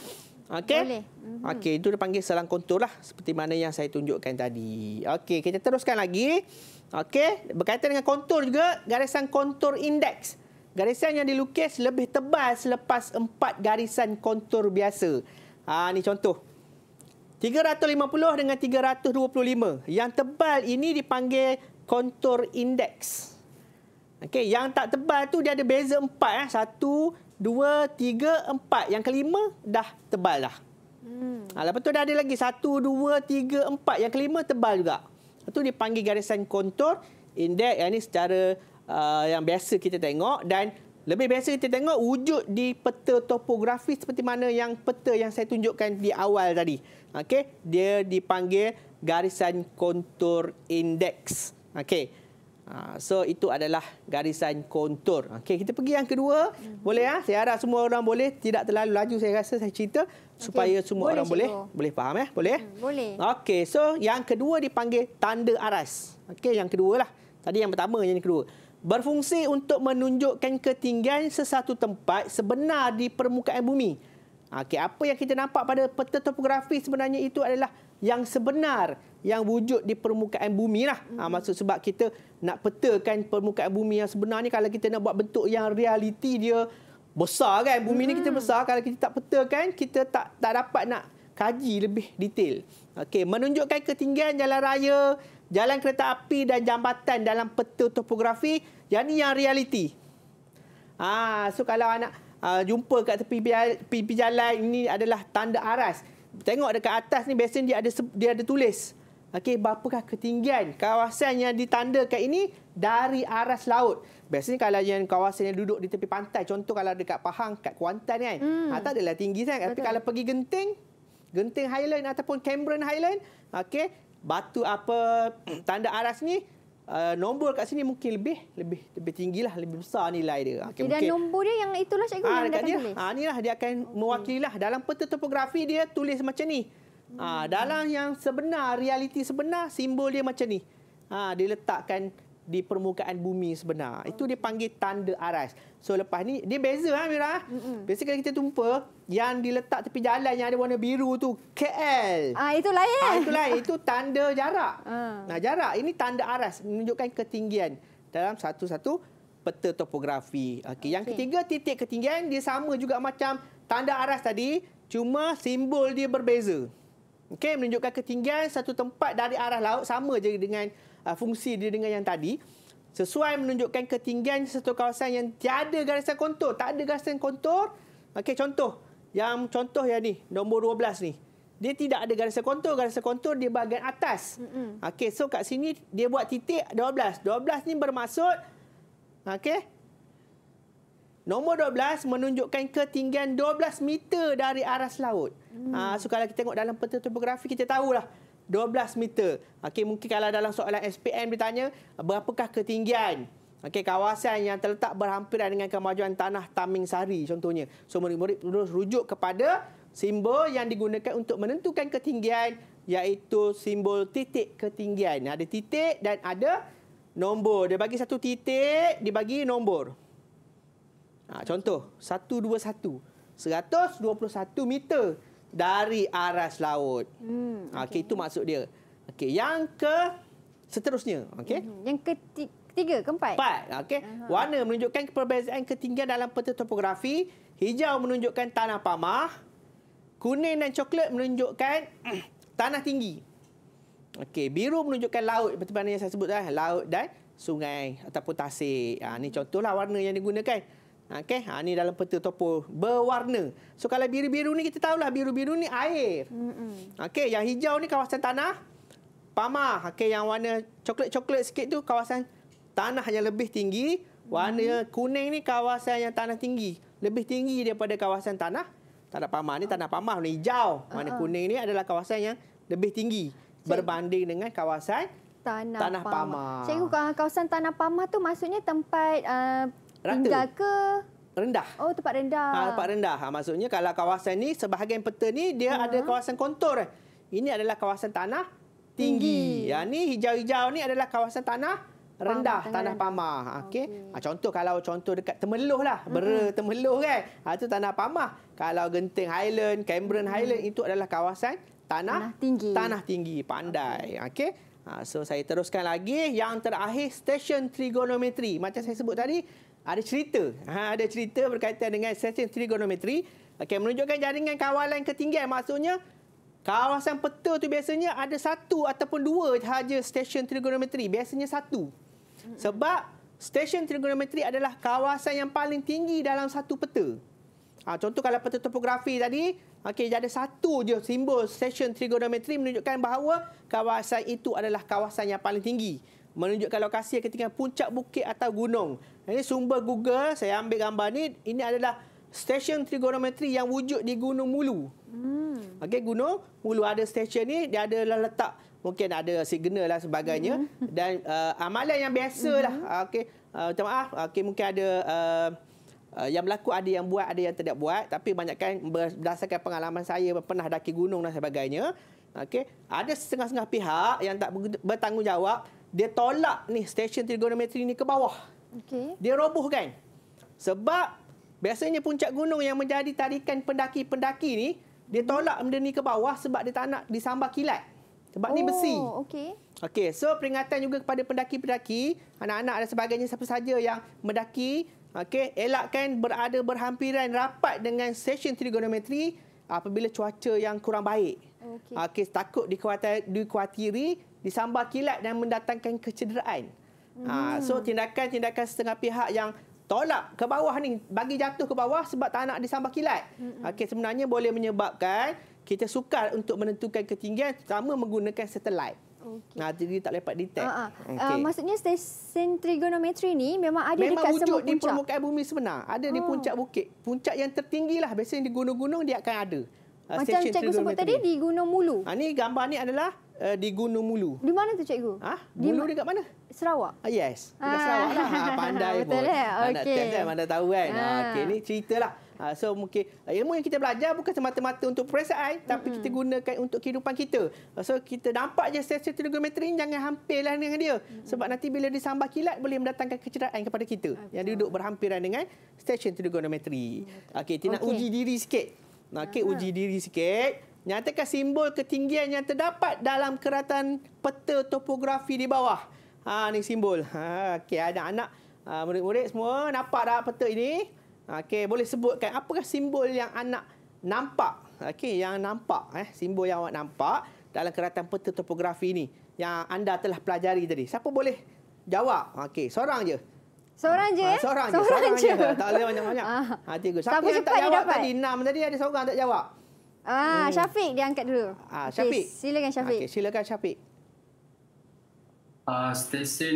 Okey. Mhm. Okey, itu dipanggil selang kontur lah seperti mana yang saya tunjukkan tadi. Okey, kita teruskan lagi. Okey, berkaitan dengan kontur juga, garisan kontur indeks. Garisan yang dilukis lebih tebal selepas empat garisan kontur biasa. Ah ha, ni contoh. 350 dengan 325. Yang tebal ini dipanggil kontur indeks. Okey, yang tak tebal tu dia ada beza empat eh. Satu, dua, tiga, empat. Yang kelima dah tebal dah. Hmm. Ha, lepas tu dah ada lagi satu, dua, tiga, empat. Yang kelima tebal juga. Itu dipanggil garisan kontur index. Yang ini secara uh, yang biasa kita tengok. Dan lebih biasa kita tengok wujud di peta topografi seperti mana yang peta yang saya tunjukkan di awal tadi. Okey, dia dipanggil garisan kontur indeks. Okey. Ah, so, itu adalah garisan kontur. Okay, kita pergi yang kedua. Boleh ya? Saya harap semua orang boleh. Tidak terlalu laju saya rasa saya cerita. Supaya semua boleh orang cikgu. boleh eh? boleh faham ya? Boleh? Hmm, boleh. Okay, so yang kedua dipanggil tanda aras. Okay, yang kedua lah. Tadi yang pertama, yang kedua. Berfungsi untuk menunjukkan ketinggian sesuatu tempat sebenar di permukaan bumi. Ha, okey, apa yang kita nampak pada peta topografi sebenarnya itu adalah yang sebenar yang wujud di permukaan bumi lah. Ha, hmm. maksud sebab kita nak petakan permukaan bumi yang sebenar ni kalau kita nak buat bentuk yang realiti dia besar kan. Bumi hmm. ni kita hmm. besar. Kalau kita tak petakan, kita tak tak dapat nak kaji lebih detail. Okey, menunjukkan ketinggian jalan raya, jalan kereta api dan jambatan dalam peta topografi. Yang ni yang realiti. Ha, so kalau anak uh, jumpa kat tepi pipi jalan ini adalah tanda aras. Tengok dekat atas ni biasanya dia ada dia ada tulis. Okey, berapakah ketinggian kawasan yang ditandakan ini dari aras laut. Biasanya kalau yang kawasan yang duduk di tepi pantai, contoh kalau dekat Pahang, kat Kuantan kan, hmm. Ah, tak adalah tinggi kan. Tapi kalau pergi Genting, Genting Highland ataupun Cameron Highland, okey, batu apa tanda aras ni uh, nombor kat sini mungkin lebih lebih lebih tinggilah lebih besar nilai dia. Okay, dan mungkin. nombor dia yang itulah cikgu ha, yang dia tulis. Ha inilah dia akan okay. mewakililah dalam peta topografi dia tulis macam ni. Ha, dalam yang sebenar realiti sebenar simbol dia macam ni. Ha dia letakkan di permukaan bumi sebenar. Oh. Itu dia panggil tanda aras. So lepas ni dia beza ha Mira. Mm-mm. Biasa kalau kita jumpa yang diletak tepi jalan yang ada warna biru tu KL. Ah itu lain. Ah itu lain. itu tanda jarak. Ah. Nah jarak ini tanda aras menunjukkan ketinggian dalam satu-satu peta topografi. Okey, okay. yang ketiga titik ketinggian dia sama juga macam tanda aras tadi, cuma simbol dia berbeza. Okey, menunjukkan ketinggian satu tempat dari arah laut sama je dengan uh, fungsi dia dengan yang tadi sesuai menunjukkan ketinggian satu kawasan yang tiada garisan kontur tak ada garisan kontur okey contoh yang contoh yang ni nombor 12 ni dia tidak ada garisan kontur garisan kontur di bahagian atas mm-hmm. okey so kat sini dia buat titik 12 12 ni bermaksud okey Nombor 12 menunjukkan ketinggian 12 meter dari aras laut. Hmm. Ha, so kalau kita tengok dalam peta topografi, kita tahulah. 12 meter. Okey, mungkin kalau dalam soalan SPM ditanya, berapakah ketinggian? Okey, kawasan yang terletak berhampiran dengan kemajuan tanah Taming Sari contohnya. So, murid-murid terus rujuk kepada simbol yang digunakan untuk menentukan ketinggian iaitu simbol titik ketinggian. Ada titik dan ada nombor. Dia bagi satu titik, dia bagi nombor. Ha, contoh, 121. 121 meter dari aras laut. Hmm, ah, okay. okay, itu maksud dia. Okay, yang ke seterusnya. Okay. Hmm, yang tiga, keempat. Empat. Okay. Uh-huh. Warna menunjukkan perbezaan ketinggian dalam peta topografi. Hijau menunjukkan tanah pamah. Kuning dan coklat menunjukkan tanah tinggi. Okay, biru menunjukkan laut seperti mana yang saya sebutlah, laut dan sungai ataupun tasik. Ini ah, ni contohlah warna yang digunakan. Ha, okey, ha, ni dalam peta topo berwarna. So kalau biru-biru ni kita tahulah biru-biru ni air. Hmm. Okey, yang hijau ni kawasan tanah. Pamah. Okey, yang warna coklat-coklat sikit tu kawasan tanah yang lebih tinggi. Warna hmm. kuning ni kawasan yang tanah tinggi. Lebih tinggi daripada kawasan tanah. Tanah pamah ni ah. tanah pamah ni hijau. warna ah. kuning ni adalah kawasan yang lebih tinggi berbanding dengan kawasan tanah, tanah pamah. pamah. Cikgu, kawasan tanah pama tu maksudnya tempat uh, rata. Tinggal ke? Rendah. Oh, tempat rendah. Ha, tempat rendah. Ha, maksudnya kalau kawasan ni sebahagian peta ni dia ha. ada kawasan kontur. Ini adalah kawasan tanah tinggi. tinggi. Yang ah, ni hijau-hijau ni adalah kawasan tanah rendah, pama, tanah pamah. Okey. Okay. contoh kalau contoh dekat Temeloh lah. Ber hmm. Temeloh kan. Ha tu tanah pamah. Kalau Genting Highland, Cameron hmm. Highland itu adalah kawasan tanah, tanah tinggi. Tanah tinggi, pandai. Okey. Okay. Ha, so saya teruskan lagi yang terakhir stesen trigonometri. Macam saya sebut tadi, ada cerita. Ha, ada cerita berkaitan dengan sesen trigonometri. Okay, menunjukkan jaringan kawalan ketinggian. Maksudnya, kawasan peta tu biasanya ada satu ataupun dua sahaja stesen trigonometri. Biasanya satu. Sebab stesen trigonometri adalah kawasan yang paling tinggi dalam satu peta. Ha, contoh kalau peta topografi tadi, okay, ada satu je simbol stesen trigonometri menunjukkan bahawa kawasan itu adalah kawasan yang paling tinggi menunjukkan lokasi yang ketinggian puncak bukit atau gunung. Ini sumber Google, saya ambil gambar ini. Ini adalah stesen trigonometri yang wujud di Gunung Mulu. Hmm. Okey, Gunung Mulu ada stesen ini, dia ada letak mungkin ada signal lah sebagainya. Hmm. Dan uh, amalan yang biasa lah. Hmm. Uh, okey, uh, minta maaf. Okey, mungkin ada... Uh, uh, yang berlaku ada yang buat, ada yang tidak buat. Tapi banyakkan berdasarkan pengalaman saya pernah daki gunung dan sebagainya. Okay. Ada setengah-setengah pihak yang tak bertanggungjawab dia tolak ni stesen trigonometri ni ke bawah. Okey. Dia robohkan. Sebab biasanya puncak gunung yang menjadi tarikan pendaki-pendaki ni, dia tolak hmm. benda ni ke bawah sebab dia tak nak disambar kilat. Sebab oh, ni besi. Okey. Okey, so peringatan juga kepada pendaki-pendaki, anak-anak dan sebagainya siapa saja yang mendaki, okey, elakkan berada berhampiran rapat dengan stesen trigonometri apabila cuaca yang kurang baik. Okey. Okey, takut dikhawatir, disambar kilat dan mendatangkan kecederaan. Ha, hmm. Uh, so tindakan-tindakan setengah pihak yang tolak ke bawah ni bagi jatuh ke bawah sebab tak nak disambar kilat. Hmm. Okey sebenarnya boleh menyebabkan kita sukar untuk menentukan ketinggian terutama menggunakan satelit. Okay. Nah, ha, jadi tak lepas detail. Uh, uh. Ah. Okay. Uh, ah, maksudnya stesen trigonometri ni memang ada memang dekat semua puncak. Memang wujud di permukaan bumi sebenar. Ada oh. di ah. puncak bukit. Puncak yang tertinggi lah. Biasanya di gunung-gunung dia akan ada. Uh, Macam cikgu sebut tadi di gunung mulu. Ini gambar ni adalah uh, di Gunung Mulu. Di mana tu cikgu? Ah, ha? Mulu di dekat mana? Sarawak. Ah, yes, dekat ah. Sarawak lah. Ha, pandai Betul pun. Betul eh. Okey. Mana, mana tahu kan. Ah. Ha, okey, ni ceritalah. Ah, so mungkin ah, ilmu yang kita belajar bukan semata-mata untuk perasaan mm-hmm. tapi kita gunakan untuk kehidupan kita. Ah, so kita nampak je sesi trigonometri jangan hampirlah dengan dia mm-hmm. sebab nanti bila disambah kilat boleh mendatangkan kecederaan kepada kita Betul. yang duduk berhampiran dengan stesen trigonometri. Mm, okey, kita okay. nak uji diri sikit. Nak okay, uji diri sikit nyatakan simbol ketinggian yang terdapat dalam keratan peta topografi di bawah. Ha ni simbol. Ha okay, ada anak ha, murid-murid semua nampak dah peta ini? Ha, okay, boleh sebutkan apakah simbol yang anak nampak? Okay, yang nampak eh simbol yang awak nampak dalam keratan peta topografi ini yang anda telah pelajari tadi. Siapa boleh jawab? Ha, okay, seorang je. Seorang je. seorang je. Seorang, je. Tak boleh banyak-banyak. Ah, ha tiga. Siapa, yang tak jawab dapat? tadi? Enam tadi ada seorang tak jawab. Ah, hmm. Syafiq dia angkat dulu. Ah, Syafiq. Okay, silakan Syafiq. Okay, silakan Syafiq. Ah, uh, stesen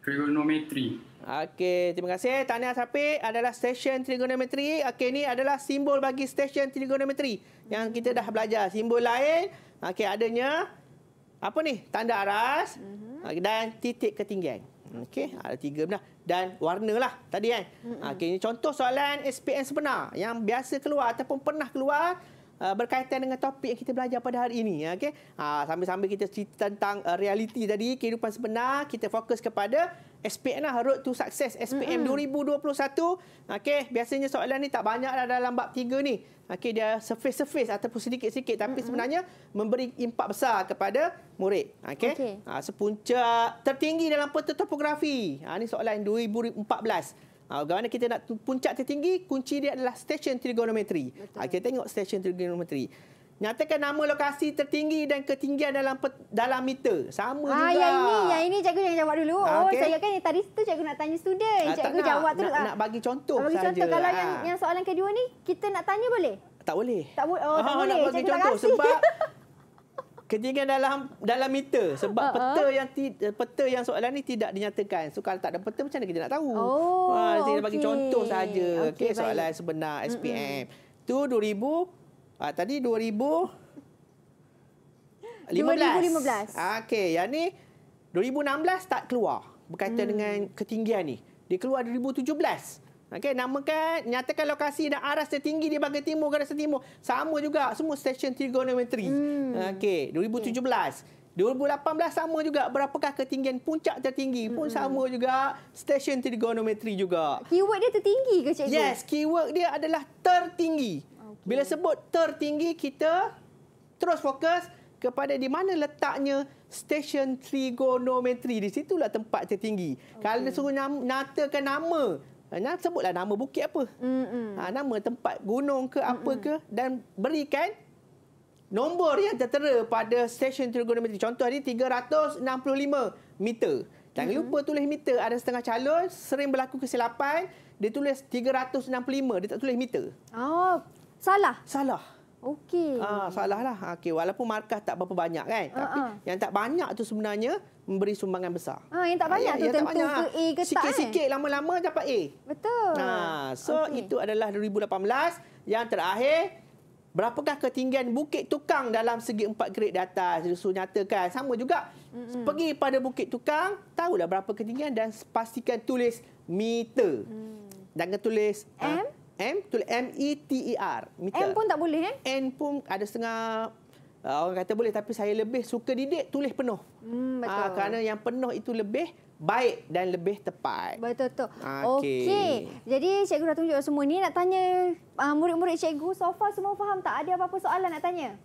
trigonometri. Okey, terima kasih. Tahniah Syafiq adalah stesen trigonometri. Okey, ini adalah simbol bagi stesen trigonometri yang kita dah belajar. Simbol lain, okey, adanya apa ni? Tanda aras uh-huh. dan titik ketinggian. Okey, ada tiga benda dan warna lah tadi kan. Uh-huh. Okey, ini contoh soalan SPM sebenar yang biasa keluar ataupun pernah keluar. Uh, berkaitan dengan topik yang kita belajar pada hari ini. ya, Okay? Ha, ah, sambil-sambil kita cerita tentang uh, realiti tadi, kehidupan sebenar, kita fokus kepada SPM lah, Road to Success SPM mm-hmm. 2021. Okay, biasanya soalan ni tak banyak lah dalam bab 3 ni. Okay, dia surface-surface ataupun sedikit-sedikit. Tapi mm-hmm. sebenarnya memberi impak besar kepada murid. Okay. okay. Ha, ah, sepunca tertinggi dalam peta topografi. Ha, ni soalan 2014. Ha, bagaimana kita nak puncak tertinggi, kunci dia adalah stesen trigonometri. Ha, kita tengok stesen trigonometri. Nyatakan nama lokasi tertinggi dan ketinggian dalam dalam meter. Sama ha, juga. Yang ini, yang ini cikgu yang jawab dulu. Ha, ah, okay. Oh, saya kan tadi tu cikgu nak tanya student. Ha, cikgu jawab tu. Nak, lah. nak bagi contoh saja. Bagi sahaja. contoh. Kalau ha. yang, yang soalan kedua ni, kita nak tanya boleh? Tak boleh. Tak, oh, boleh. oh, ha, tak boleh. Oh, tak boleh. Cikgu tak Sebab ketinggian dalam dalam meter sebab uh, uh. peta yang ti, peta yang soalan ni tidak dinyatakan. So kalau tak ada peta macam mana kita nak tahu? Oh, ha saya okay. bagi contoh saja. Okey okay, soalan sebenar SPM. Mm -mm. Tu 2000 ha, ah, tadi 2000 15 2015. Okey, yang ni 2016 tak keluar berkaitan mm. dengan ketinggian ni. Dia keluar 2017. Okey, namakan, nyatakan lokasi dan aras tertinggi di bahagian timur, garis timur. Sama juga, semua stesen trigonometri. Hmm. Okey, 2017. Okay. 2018 sama juga, berapakah ketinggian puncak tertinggi pun hmm. sama juga, stesen trigonometri juga. Keyword dia tertinggi ke, Cikgu? Yes, keyword dia adalah tertinggi. Okay. Bila sebut tertinggi, kita terus fokus kepada di mana letaknya stesen trigonometri. Di situlah tempat tertinggi. Okay. Kalau dia suruh nyam, nama Eh, Nak sebutlah nama bukit apa. Mm-hmm. nama tempat gunung ke apa ke mm-hmm. dan berikan nombor yang tertera pada stesen trigonometri. Contoh ini 365 meter. Jangan mm-hmm. lupa tulis meter. Ada setengah calon sering berlaku kesilapan. Dia tulis 365. Dia tak tulis meter. Oh, salah. Salah. Okey. Ah, salahlah. Ah, okey, walaupun markah tak berapa banyak kan. Tapi uh yang tak banyak tu sebenarnya memberi sumbangan besar. Ha, yang tak banyak ha, tu yang tentu ke A ke sikit, tak eh. Sikit-sikit lama-lama dapat A. Betul. Ha, so okay. itu adalah 2018 yang terakhir berapakah ketinggian Bukit Tukang dalam segi empat grade di atas. Susu nyatakan sama juga. Mm -hmm. Pergi pada Bukit Tukang, tahu tahulah berapa ketinggian dan pastikan tulis meter. Mm. Jangan tulis M. M tulis M E T E R. Meter. M pun tak boleh eh? N pun ada setengah uh, orang kata boleh tapi saya lebih suka didik tulis penuh. Hmm ah, betul. Ha, kerana yang penuh itu lebih baik dan lebih tepat. Betul betul. Ah, okey. Okay. Jadi cikgu dah tunjuk semua ni nak tanya murid ah, murid-murid cikgu so far semua faham tak ada apa-apa soalan nak tanya?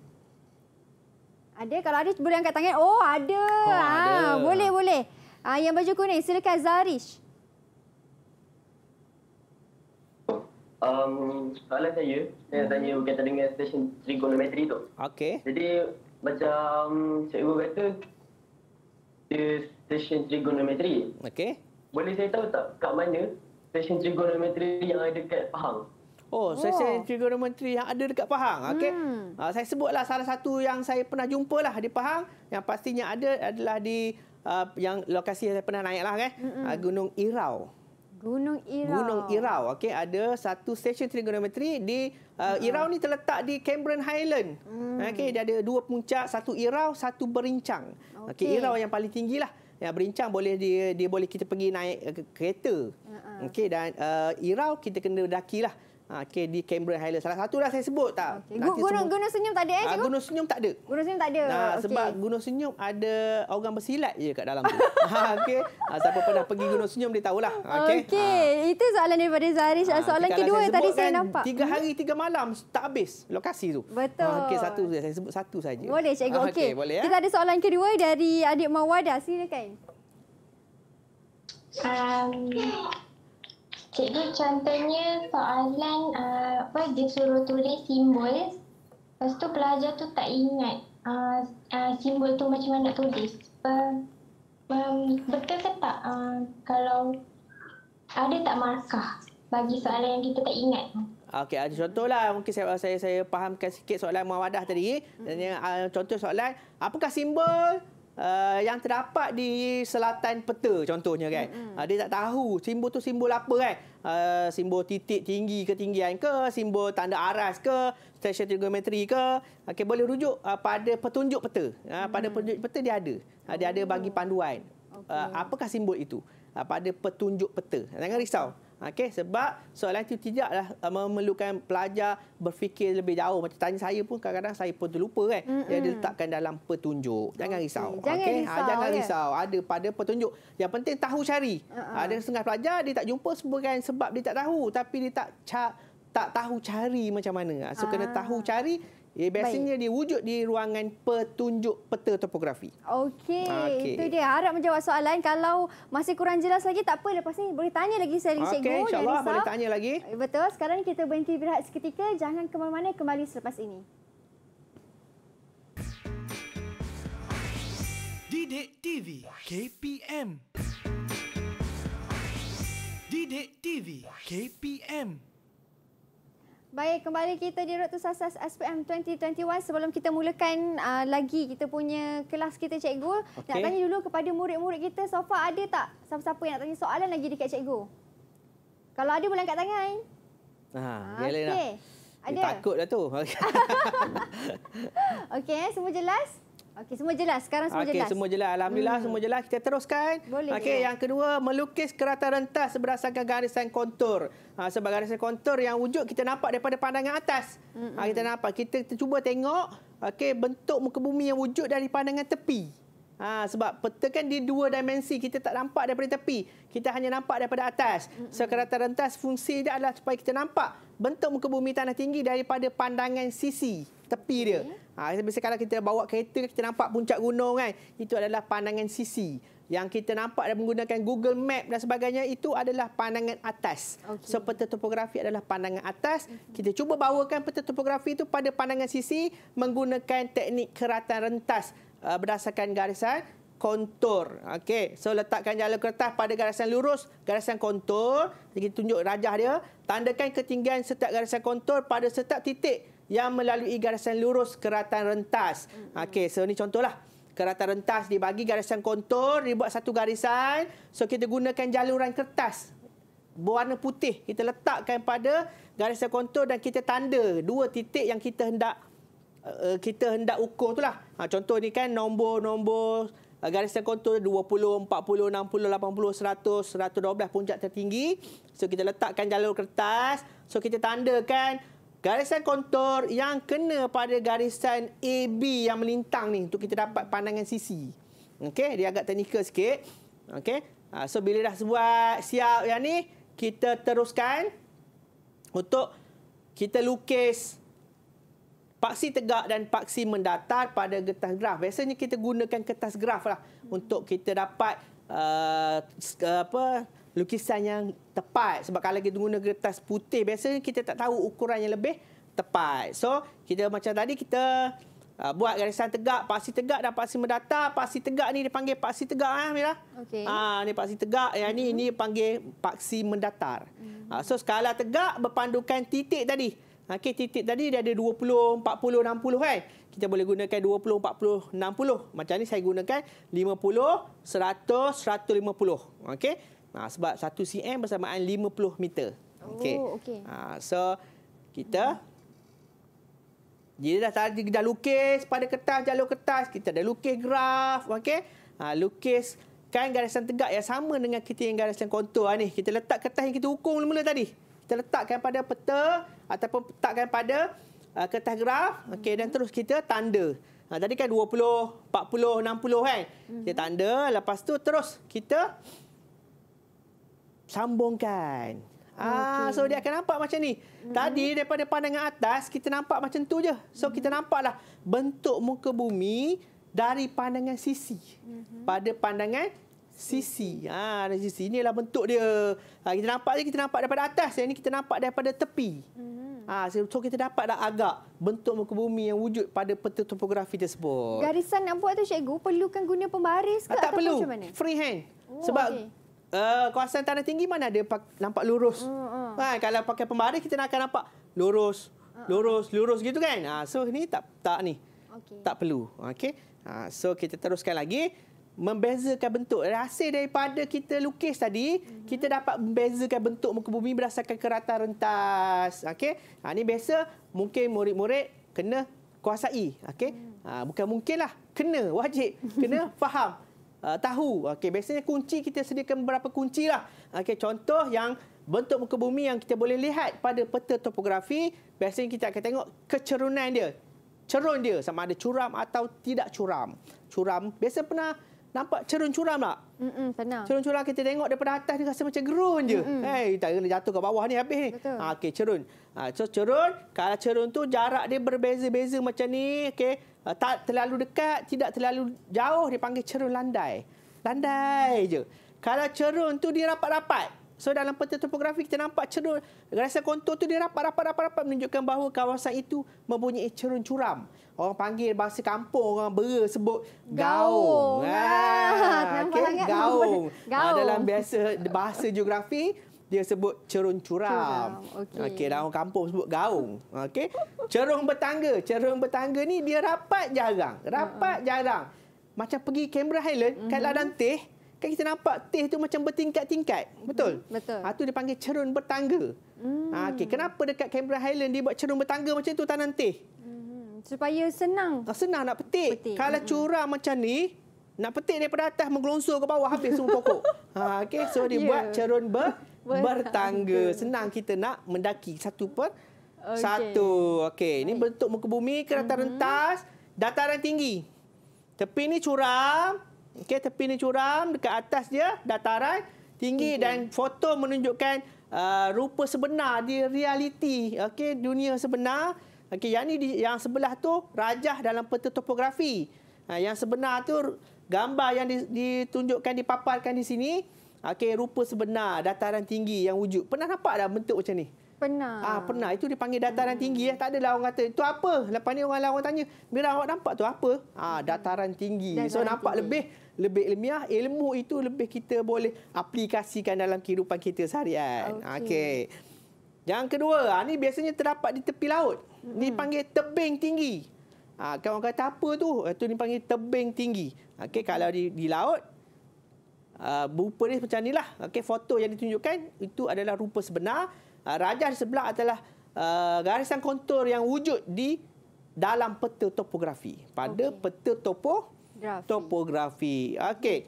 Ada kalau ada boleh angkat tangan. Oh ada. Oh, ada. Ha boleh boleh. Ah yang baju kuning silakan Zarish. Um, soalan saya, hmm. saya tanya hmm. berkaitan dengan session trigonometri tu. Okey. Jadi macam cikgu kata session trigonometri. Okey. Boleh saya tahu tak kat mana session trigonometri yang ada dekat Pahang? Oh, session oh. trigonometri yang ada dekat Pahang. Okey. Hmm. Uh, saya sebutlah salah satu yang saya pernah jumpa lah di Pahang yang pastinya ada adalah di uh, yang lokasi yang saya pernah naiklah kan. Okay? Hmm. Uh, Gunung Irau. Gunung Irau. Gunung Irau. Okey, ada satu stesen trigonometri di uh, uh-huh. Irau ni terletak di Cameron Highland. Hmm. Okey, dia ada dua puncak, satu Irau, satu Berincang. Okey, okay, Irau yang paling tinggilah. Ya, Berincang boleh dia dia boleh kita pergi naik kereta. Uh-huh. Ha, ha. Okey, dan uh, Irau kita kena dakilah. lah. Okay, ha, di Cambridge Highlands. Salah satu lah saya sebut tak. Okay. Gunung, gunung Senyum tak ada eh, cikgu? Ha, gunung Senyum tak ada. Gunung Senyum tak ada. Nah, ha, okay. Sebab Gunung Senyum ada orang bersilat je kat dalam tu. Okey, siapa pernah pergi Gunung Senyum dia tahulah. Okey, okay. itu soalan daripada Zahari. Ha, soalan lah, kedua tadi saya nampak. Tiga hmm. hari, tiga malam tak habis lokasi tu. Betul. Ha, Okey, satu saja. Saya sebut satu saja. Boleh, cikgu. Okey, okay, boleh. Ya? Kita ada soalan kedua dari adik Mawadah. Silakan. Um... Cikgu contohnya soalan uh, apa dia suruh tulis simbol lepas tu pelajar tu tak ingat uh, uh, simbol tu macam mana nak tulis. Uh, um, betul ke tak uh, kalau ada tak markah bagi soalan yang kita tak ingat? Okey, ada contohlah mungkin saya saya saya fahamkan sikit soalan muawadah tadi. Dan uh, contoh soalan apakah simbol uh, yang terdapat di selatan peta contohnya kan. Mm-hmm. Uh, dia tak tahu simbol tu simbol apa kan. Uh, simbol titik tinggi ketinggian ke, simbol tanda aras ke, stesen trigonometri ke. Okay, boleh rujuk uh, pada petunjuk peta. Uh, mm-hmm. Pada mm. petunjuk peta dia ada. Uh, dia ada bagi oh. panduan. Okay. Uh, apakah simbol itu? Uh, pada petunjuk peta. Jangan risau. Okey, sebab soalan itu tidaklah eh, memerlukan pelajar berfikir lebih jauh. Macam tanya saya pun kadang-kadang saya pun terlupa kan. Mm-hmm. Dia letakkan dalam petunjuk. Jangan okay. risau. Jangan okay? Ah, risau. Ha, jangan okay. risau. Ada pada petunjuk. Yang penting tahu cari. Uh-huh. Ada setengah pelajar dia tak jumpa sebabkan sebab dia tak tahu. Tapi dia tak tak tahu cari macam mana. Ah, so, uh kena tahu cari Ya, biasanya Baik. dia wujud di ruangan petunjuk peta topografi. Okey, okay. itu dia. Harap menjawab soalan. Kalau masih kurang jelas lagi, tak apa. Lepas ni boleh tanya lagi saya dengan okay, Cikgu. Okey, insyaAllah boleh tanya lagi. Eh, betul. Sekarang kita berhenti berehat seketika. Jangan ke mana-mana kembali selepas ini. Didik TV KPM Didik TV KPM Baik, kembali kita di Rotus Asas SPM 2021. Sebelum kita mulakan uh, lagi kita punya kelas kita, Cikgu. Okay. Nak tanya dulu kepada murid-murid kita, so far ada tak siapa-siapa yang nak tanya soalan lagi dekat Cikgu? Kalau ada, boleh angkat tangan. Ha, ha, okay. Ada. Takut dah tu. Okey, semua jelas? Okey, semua jelas. Sekarang semua okay, jelas. Okey, semua jelas. Alhamdulillah, hmm. semua jelas. Kita teruskan. Boleh. Okey, yang kedua, melukis kereta rentas berdasarkan garisan kontur. Ha, sebab garisan kontur yang wujud kita nampak daripada pandangan atas. Hmm, ha, hmm. kita nampak. Kita, kita cuba tengok okay, bentuk muka bumi yang wujud dari pandangan tepi. Ha, sebab peta kan di dua dimensi. Kita tak nampak daripada tepi. Kita hanya nampak daripada atas. Hmm, so, kereta rentas fungsi dia adalah supaya kita nampak bentuk muka bumi tanah tinggi daripada pandangan sisi tepi dia. Okay. Ha, sekarang kita bawa kereta, kita nampak puncak gunung kan. Itu adalah pandangan sisi. Yang kita nampak dan menggunakan Google Map dan sebagainya, itu adalah pandangan atas. Okay. So, peta topografi adalah pandangan atas. Mm Kita cuba bawakan peta topografi itu pada pandangan sisi menggunakan teknik keratan rentas uh, berdasarkan garisan kontur. Okey. So, letakkan jalur kertas pada garisan lurus, garisan kontur. Kita tunjuk rajah dia. Tandakan ketinggian setiap garisan kontur pada setiap titik yang melalui garisan lurus keratan rentas. Okey, so ni contohlah. Keratan rentas dibagi garisan kontur, dibuat satu garisan. So kita gunakan jaluran kertas berwarna putih. Kita letakkan pada garisan kontur dan kita tanda dua titik yang kita hendak eh, kita hendak ukur itulah. Ha, contoh ni kan nombor-nombor eh, garisan kontur 20, 40, 60, 80, 100, 112 puncak tertinggi. So kita letakkan jalur kertas. So kita tandakan garisan kontur yang kena pada garisan AB yang melintang ni untuk kita dapat pandangan sisi. Okey, dia agak teknikal sikit. Okey. Ha, so, bila dah buat siap yang ni, kita teruskan untuk kita lukis paksi tegak dan paksi mendatar pada kertas graf. Biasanya kita gunakan kertas graf lah untuk kita dapat uh, apa, lukisan yang tepat sebab kalau kita guna kertas putih biasanya kita tak tahu ukuran yang lebih tepat. So kita macam tadi kita uh, buat garisan tegak, paksi tegak dan paksi mendatar. Paksi tegak ni dipanggil paksi tegak ah Mira. Okey. Ah uh, ni paksi tegak, yang ni mm-hmm. ini panggil paksi mendatar. Mm-hmm. Ah, so skala tegak berpandukan titik tadi. Ah, okay, titik tadi dia ada 20, 40, 60 kan. Kita boleh gunakan 20, 40, 60. Macam ni saya gunakan 50, 100, 150. Okay. Ha, sebab 1 cm bersamaan 50 meter. Oh, okey. Oh, okay. Ha, so kita dia dah tadi dah lukis pada kertas jalur kertas, kita dah lukis graf, okey. Ha, lukis kan garisan tegak yang sama dengan kita yang garisan kontur ha, ni. Kita letak kertas yang kita ukur mula-mula tadi. Kita letakkan pada peta ataupun letakkan pada uh, kertas graf, okey dan mhm. terus kita tanda. Ha, tadi kan 20, 40, 60 kan. Mhm. Kita tanda, lepas tu terus kita sambungkan. Ah, So dia akan nampak macam ni. Mm-hmm. Tadi daripada pandangan atas, kita nampak macam tu je. So mm-hmm. kita nampaklah bentuk muka bumi dari pandangan sisi. Mm-hmm. Pada pandangan sisi. Ah, ha, dari sisi. Inilah bentuk dia. Ha, kita nampak je, kita nampak daripada atas. Yang ini kita nampak daripada tepi. Mm-hmm. Ah, mm-hmm. ha, so, kita dapat dah agak bentuk muka bumi yang wujud pada peta topografi tersebut. Garisan nak buat tu, cikgu, perlukan guna pembaris ke? Ha, tak perlu. Macam mana? Freehand. Oh, Sebab okay uh, eh, kawasan tanah tinggi mana ada pa- nampak lurus. Mm, mm. Ha, kalau pakai pembaris kita nak akan nampak lurus, hmm. lurus, mm. lurus gitu kan. Ha, so ini tak tak ni. Okay. Tak perlu. Okey. Ha, so kita teruskan lagi membezakan bentuk rasa daripada kita lukis tadi mm-hmm. kita dapat membezakan bentuk muka bumi berdasarkan kerata rentas okey ha ni biasa mungkin murid-murid kena kuasai okey mm. ha bukan mungkinlah kena wajib kena faham uh, tahu. Ah, okey, biasanya kunci kita sediakan beberapa kunci lah. Ah, okey, contoh yang bentuk muka bumi yang kita boleh lihat pada peta topografi, biasanya kita akan tengok kecerunan dia. Cerun dia sama ada curam atau tidak curam. Curam, biasa pernah nampak cerun curam tak? Mm -mm, pernah. Cerun curam kita tengok daripada atas dia rasa macam gerun je. Mm -mm. Hei, tak kena jatuh ke bawah ni habis ni. Okey, cerun. Ha, so, cerun, kalau cerun tu jarak dia berbeza-beza macam ni. Okey, uh, tak terlalu dekat, tidak terlalu jauh dipanggil cerun landai. Landai je. Kalau cerun tu dia rapat-rapat. So dalam peta topografi kita nampak cerun Rasa kontur tu dia rapat rapat rapat menunjukkan bahawa kawasan itu mempunyai cerun curam. Orang panggil bahasa kampung orang ber sebut gaung. gaung. Ah, okay. gaung. Ah, gaung. Ah, dalam biasa bahasa geografi dia sebut cerun curam. Okey. Okey, daun kampung sebut gaung. Okey. Cerung bertangga. Cerung bertangga ni dia rapat jarang. Rapat uh-huh. jarang. Macam pergi Canberra Highland, uh-huh. kat mm-hmm. ladang teh, kan kita nampak teh tu macam bertingkat-tingkat. Mm-hmm, betul? Uh-huh. Betul. Ha tu dipanggil cerun bertangga. Uh-huh. Okey, kenapa dekat Canberra Highland dia buat cerun bertangga macam tu tanam teh? Mm-hmm, supaya senang. Ah, senang nak petik. petik. Kalau uh-huh. curam macam ni nak petik daripada atas menggelonsor ke bawah habis semua pokok. Ha okey so dia yeah. buat cerun ber, bertangga. bertangga. Senang kita nak mendaki satu per okay. satu. Okey, ini bentuk muka bumi ke dataran mm -hmm. tas, dataran tinggi. Tepi ini curam. Okey, tepi ini curam, dekat atas dia dataran tinggi mm dan foto menunjukkan uh, rupa sebenar di realiti. Okey, dunia sebenar. Okey, yang ni yang sebelah tu rajah dalam peta topografi. Uh, yang sebenar tu gambar yang ditunjukkan dipaparkan di sini Okey, rupa sebenar dataran tinggi yang wujud. Pernah nampak dah bentuk macam ni? Pernah. Ah, pernah. Itu dipanggil dataran tinggi ya. Tak adalah orang kata, "Itu apa?" Lepas ni orang lain tanya, "Mira awak nampak tu apa?" Ah, hmm. dataran tinggi. Dataran so nampak tinggi. lebih lebih ilmiah, ilmu itu lebih kita boleh aplikasikan dalam kehidupan kita seharian. Okey. Okay. Yang kedua, ini ah, biasanya terdapat di tepi laut. Ini hmm. dipanggil tebing tinggi. Ah, kan orang kata apa tu? Itu ah, dipanggil tebing tinggi. Okey, kalau di di laut uh, rupa dia macam inilah. Okey, foto yang ditunjukkan itu adalah rupa sebenar. Uh, ah, rajah di sebelah adalah uh, garisan kontur yang wujud di dalam peta topografi. Pada okay. peta topo Grafi. topografi. Okey.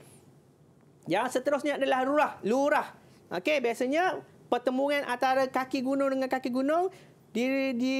Yang seterusnya adalah lurah. Lurah. Okey, biasanya pertemuan antara kaki gunung dengan kaki gunung di di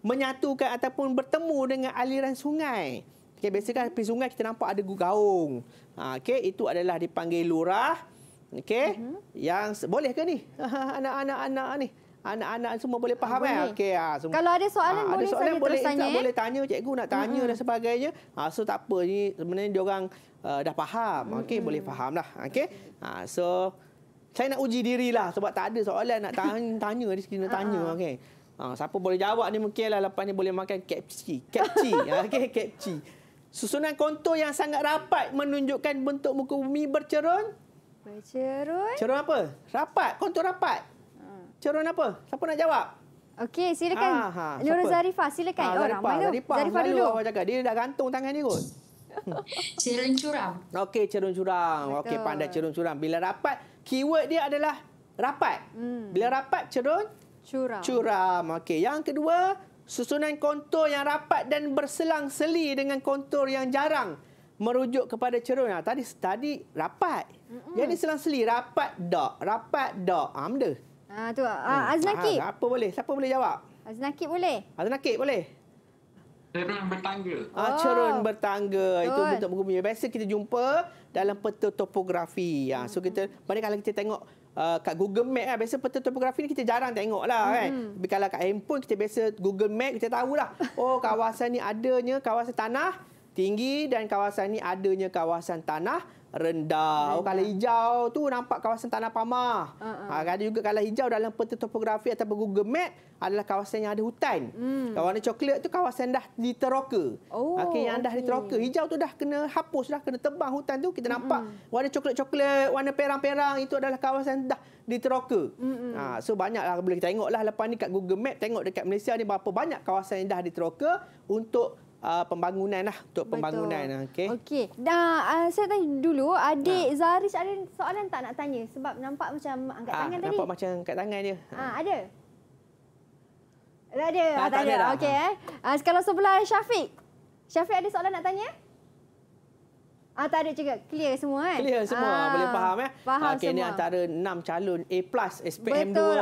menyatukan ataupun bertemu dengan aliran sungai. Okey, biasanya kan sungai kita nampak ada gugaung. Ha, Okey, itu adalah dipanggil lurah. Okey, uh mhm. -huh. yang boleh ke ni? Anak-anak-anak ni. Anak-anak semua boleh ah, faham kan? Okey, ha, Kalau ada soalan, ha, boleh ada soalan boleh tanya. Tak, eh? boleh tanya cikgu, nak tanya uh mhm. -huh. dan sebagainya. Ha, so tak apa, ni sebenarnya diorang uh, dah faham. Mhm. Okey, uh -huh. boleh faham lah. Okey, ha, so saya nak uji diri lah. sebab tak ada soalan nak tanya, tanya di sini nak tanya. Uh -huh. Okey. Ha, siapa boleh jawab ni mungkinlah lepas ni boleh makan kepci. Kepci. Okey, kepci. Okay, kepci. Susunan kontur yang sangat rapat menunjukkan bentuk muka bumi bercerun. Bercerun. Cerun apa? Rapat, kontur rapat. Hmm. Cerun apa? Siapa nak jawab? Okey, silakan. Nur Zarifah, silakan. Ha, Zarifah, oh, Zarifah, Zarifah, Zarifah dulu. Cakap. Dia dah gantung tangan dia kot. cerun curam. Okey, cerun curam. Okey, pandai cerun curam. Bila rapat, keyword dia adalah rapat. Hmm. Bila rapat, cerun? Curam. Curam. Okey, yang kedua, susunan kontur yang rapat dan berselang seli dengan kontur yang jarang merujuk kepada cerun. Nah, ha, tadi tadi rapat. Mm-mm. Jadi selang seli rapat dak, rapat dak. Ah ha, benda. Ah tu. Ah hmm. Aznaki. Ah, apa boleh? Siapa boleh jawab? Aznaki boleh. Aznaki boleh. Cerun bertangga. Ah cerun bertangga. Oh. Itu bentuk bumi. Biasa kita jumpa dalam peta topografi. Ah ha, so kita mm kalau kita tengok Ah, kat Google Map lah. Biasa peta topografi ni kita jarang tengok lah hmm. kan. Tapi kalau kat handphone kita biasa Google Map kita tahu lah. Oh kawasan ni adanya kawasan tanah tinggi dan kawasan ni adanya kawasan tanah rendah. rendah. Kalau hijau tu nampak kawasan tanah pama. Uh-uh. Ha, ada juga kalau hijau dalam peta topografi atau Google Map adalah kawasan yang ada hutan. Hmm. Kalau warna coklat tu kawasan dah diteroka. Oh, okay, ha, yang dah okay. diteroka. Hijau tu dah kena hapus, dah kena tebang hutan tu. Kita nampak hmm. warna coklat-coklat, warna perang-perang itu adalah kawasan dah diteroka. Hmm. Ha, so banyaklah boleh kita tengoklah lepas ni kat Google Map tengok dekat Malaysia ni berapa banyak kawasan yang dah diteroka untuk uh, pembangunan lah untuk Betul. pembangunan ah, okey okey dah uh, saya tanya dulu adik ha. Zaris ada soalan tak nak tanya sebab nampak macam angkat ha, tangan tadi nampak macam angkat tangan dia ha. Ha, ada ada ha, tak ada, ada okey ha. eh uh, kalau sebelah Syafiq Syafiq ada soalan nak tanya Ah, tak ada juga. Clear semua kan? Clear semua. Ah, Boleh faham. Eh? Faham okay, semua. Ini antara enam calon A+, SPM Betul,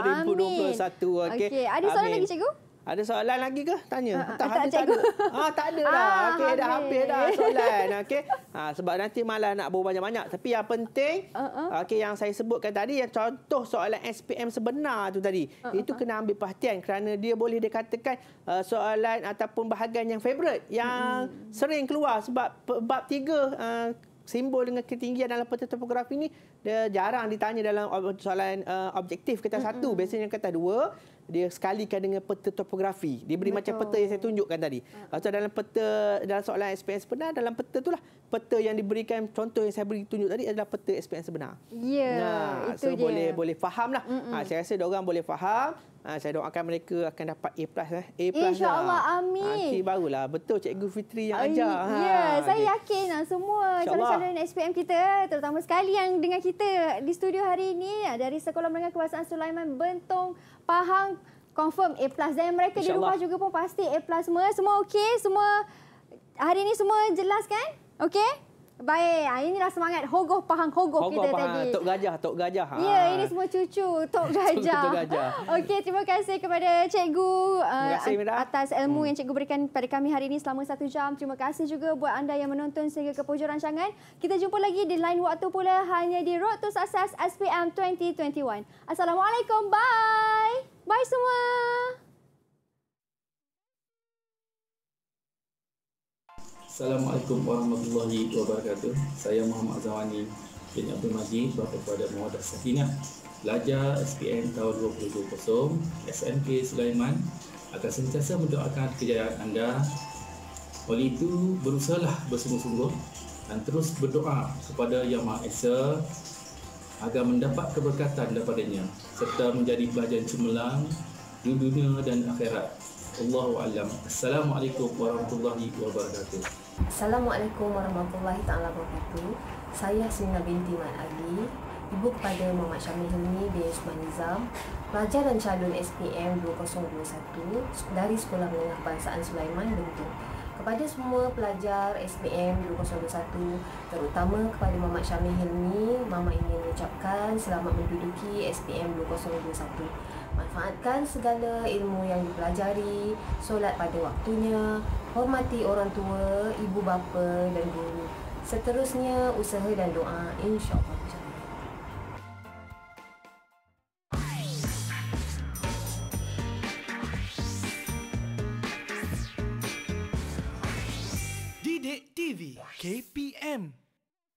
2021. Okay. Okay. Ada soalan amin. lagi, cikgu? Ada soalan lagi ke? Tanya. Ha, tak, tak, ada, tak ada. Ha, tak ada lah. Ha, okay, dah habis dah soalan. Okay. Ha, sebab nanti malah nak bawa banyak-banyak. Tapi yang penting, uh, uh. Okay, yang saya sebutkan tadi, yang contoh soalan SPM sebenar tu tadi. Uh, itu kena ambil perhatian kerana dia boleh dikatakan uh, soalan ataupun bahagian yang favourite. Yang hmm. sering keluar sebab bab tiga uh, simbol dengan ketinggian dalam peta topografi ni dia jarang ditanya dalam soalan uh, objektif kertas uh, satu. Biasanya kertas dua dia sekalikan dengan peta topografi. Dia beri Betul. macam peta yang saya tunjukkan tadi. Ha. Lepas dalam peta, dalam soalan SPM sebenar, dalam peta itulah peta yang diberikan, contoh yang saya beri tunjuk tadi adalah peta SPM sebenar. Ya, yeah, nah, itu so dia. Boleh, boleh fahamlah. Mm -mm. Ha, saya rasa diorang boleh faham. Ha, saya doakan mereka akan dapat A+. Eh. A+ lah. InsyaAllah, lah. amin. Nanti ha, barulah. Betul Cikgu Fitri yang Ay, ajar. Ha, ya, yeah, saya okay. yakin lah semua calon-calon SPM kita, terutama sekali yang dengan kita di studio hari ini, dari Sekolah Menengah Kebahasaan Sulaiman, Bentong, Pahang, confirm A+. Dan mereka Insya di rumah Allah. juga pun pasti A+. semua semua okey, semua hari ini semua jelas kan? Okey? Baik, ah, inilah semangat hogoh pahang hogoh, hogoh kita pahang. tadi. Tok Gajah, Tok Gajah. Ya, ah. ini semua cucu Tok Gajah. Gajah. Okey, terima kasih kepada cikgu ah, kasih, atas ilmu hmm. yang cikgu berikan pada kami hari ini selama satu jam. Terima kasih juga buat anda yang menonton sehingga ke pojok rancangan. Kita jumpa lagi di lain waktu pula hanya di Road to Success SPM 2021. Assalamualaikum, bye. Bye semua. Assalamualaikum warahmatullahi wabarakatuh. Saya Muhammad Zawani bin Abdul Majid bapa kepada Muhammad Sakinah. Pelajar SPM tahun 2020 SMK Sulaiman akan sentiasa mendoakan kejayaan anda. Oleh itu, berusahalah bersungguh-sungguh dan terus berdoa kepada Yang Maha Esa agar mendapat keberkatan daripadanya serta menjadi pelajar cemerlang di dunia dan akhirat. Allahu a'lam. Assalamualaikum warahmatullahi wabarakatuh. Assalamualaikum warahmatullahi taala wabarakatuh. Saya Sina binti Mat Ali, ibu kepada Muhammad Syamil Hilmi bin Usman Nizam, pelajar dan calon SPM 2021 dari Sekolah Menengah Bangsaan Sulaiman Bentuk. Kepada semua pelajar SPM 2021, terutama kepada Mama Syamil Hilmi, Mama ingin mengucapkan selamat menduduki SPM 2021 manfaatkan segala ilmu yang dipelajari, solat pada waktunya, hormati orang tua, ibu bapa dan guru. Seterusnya usaha dan doa insya-Allah. KPM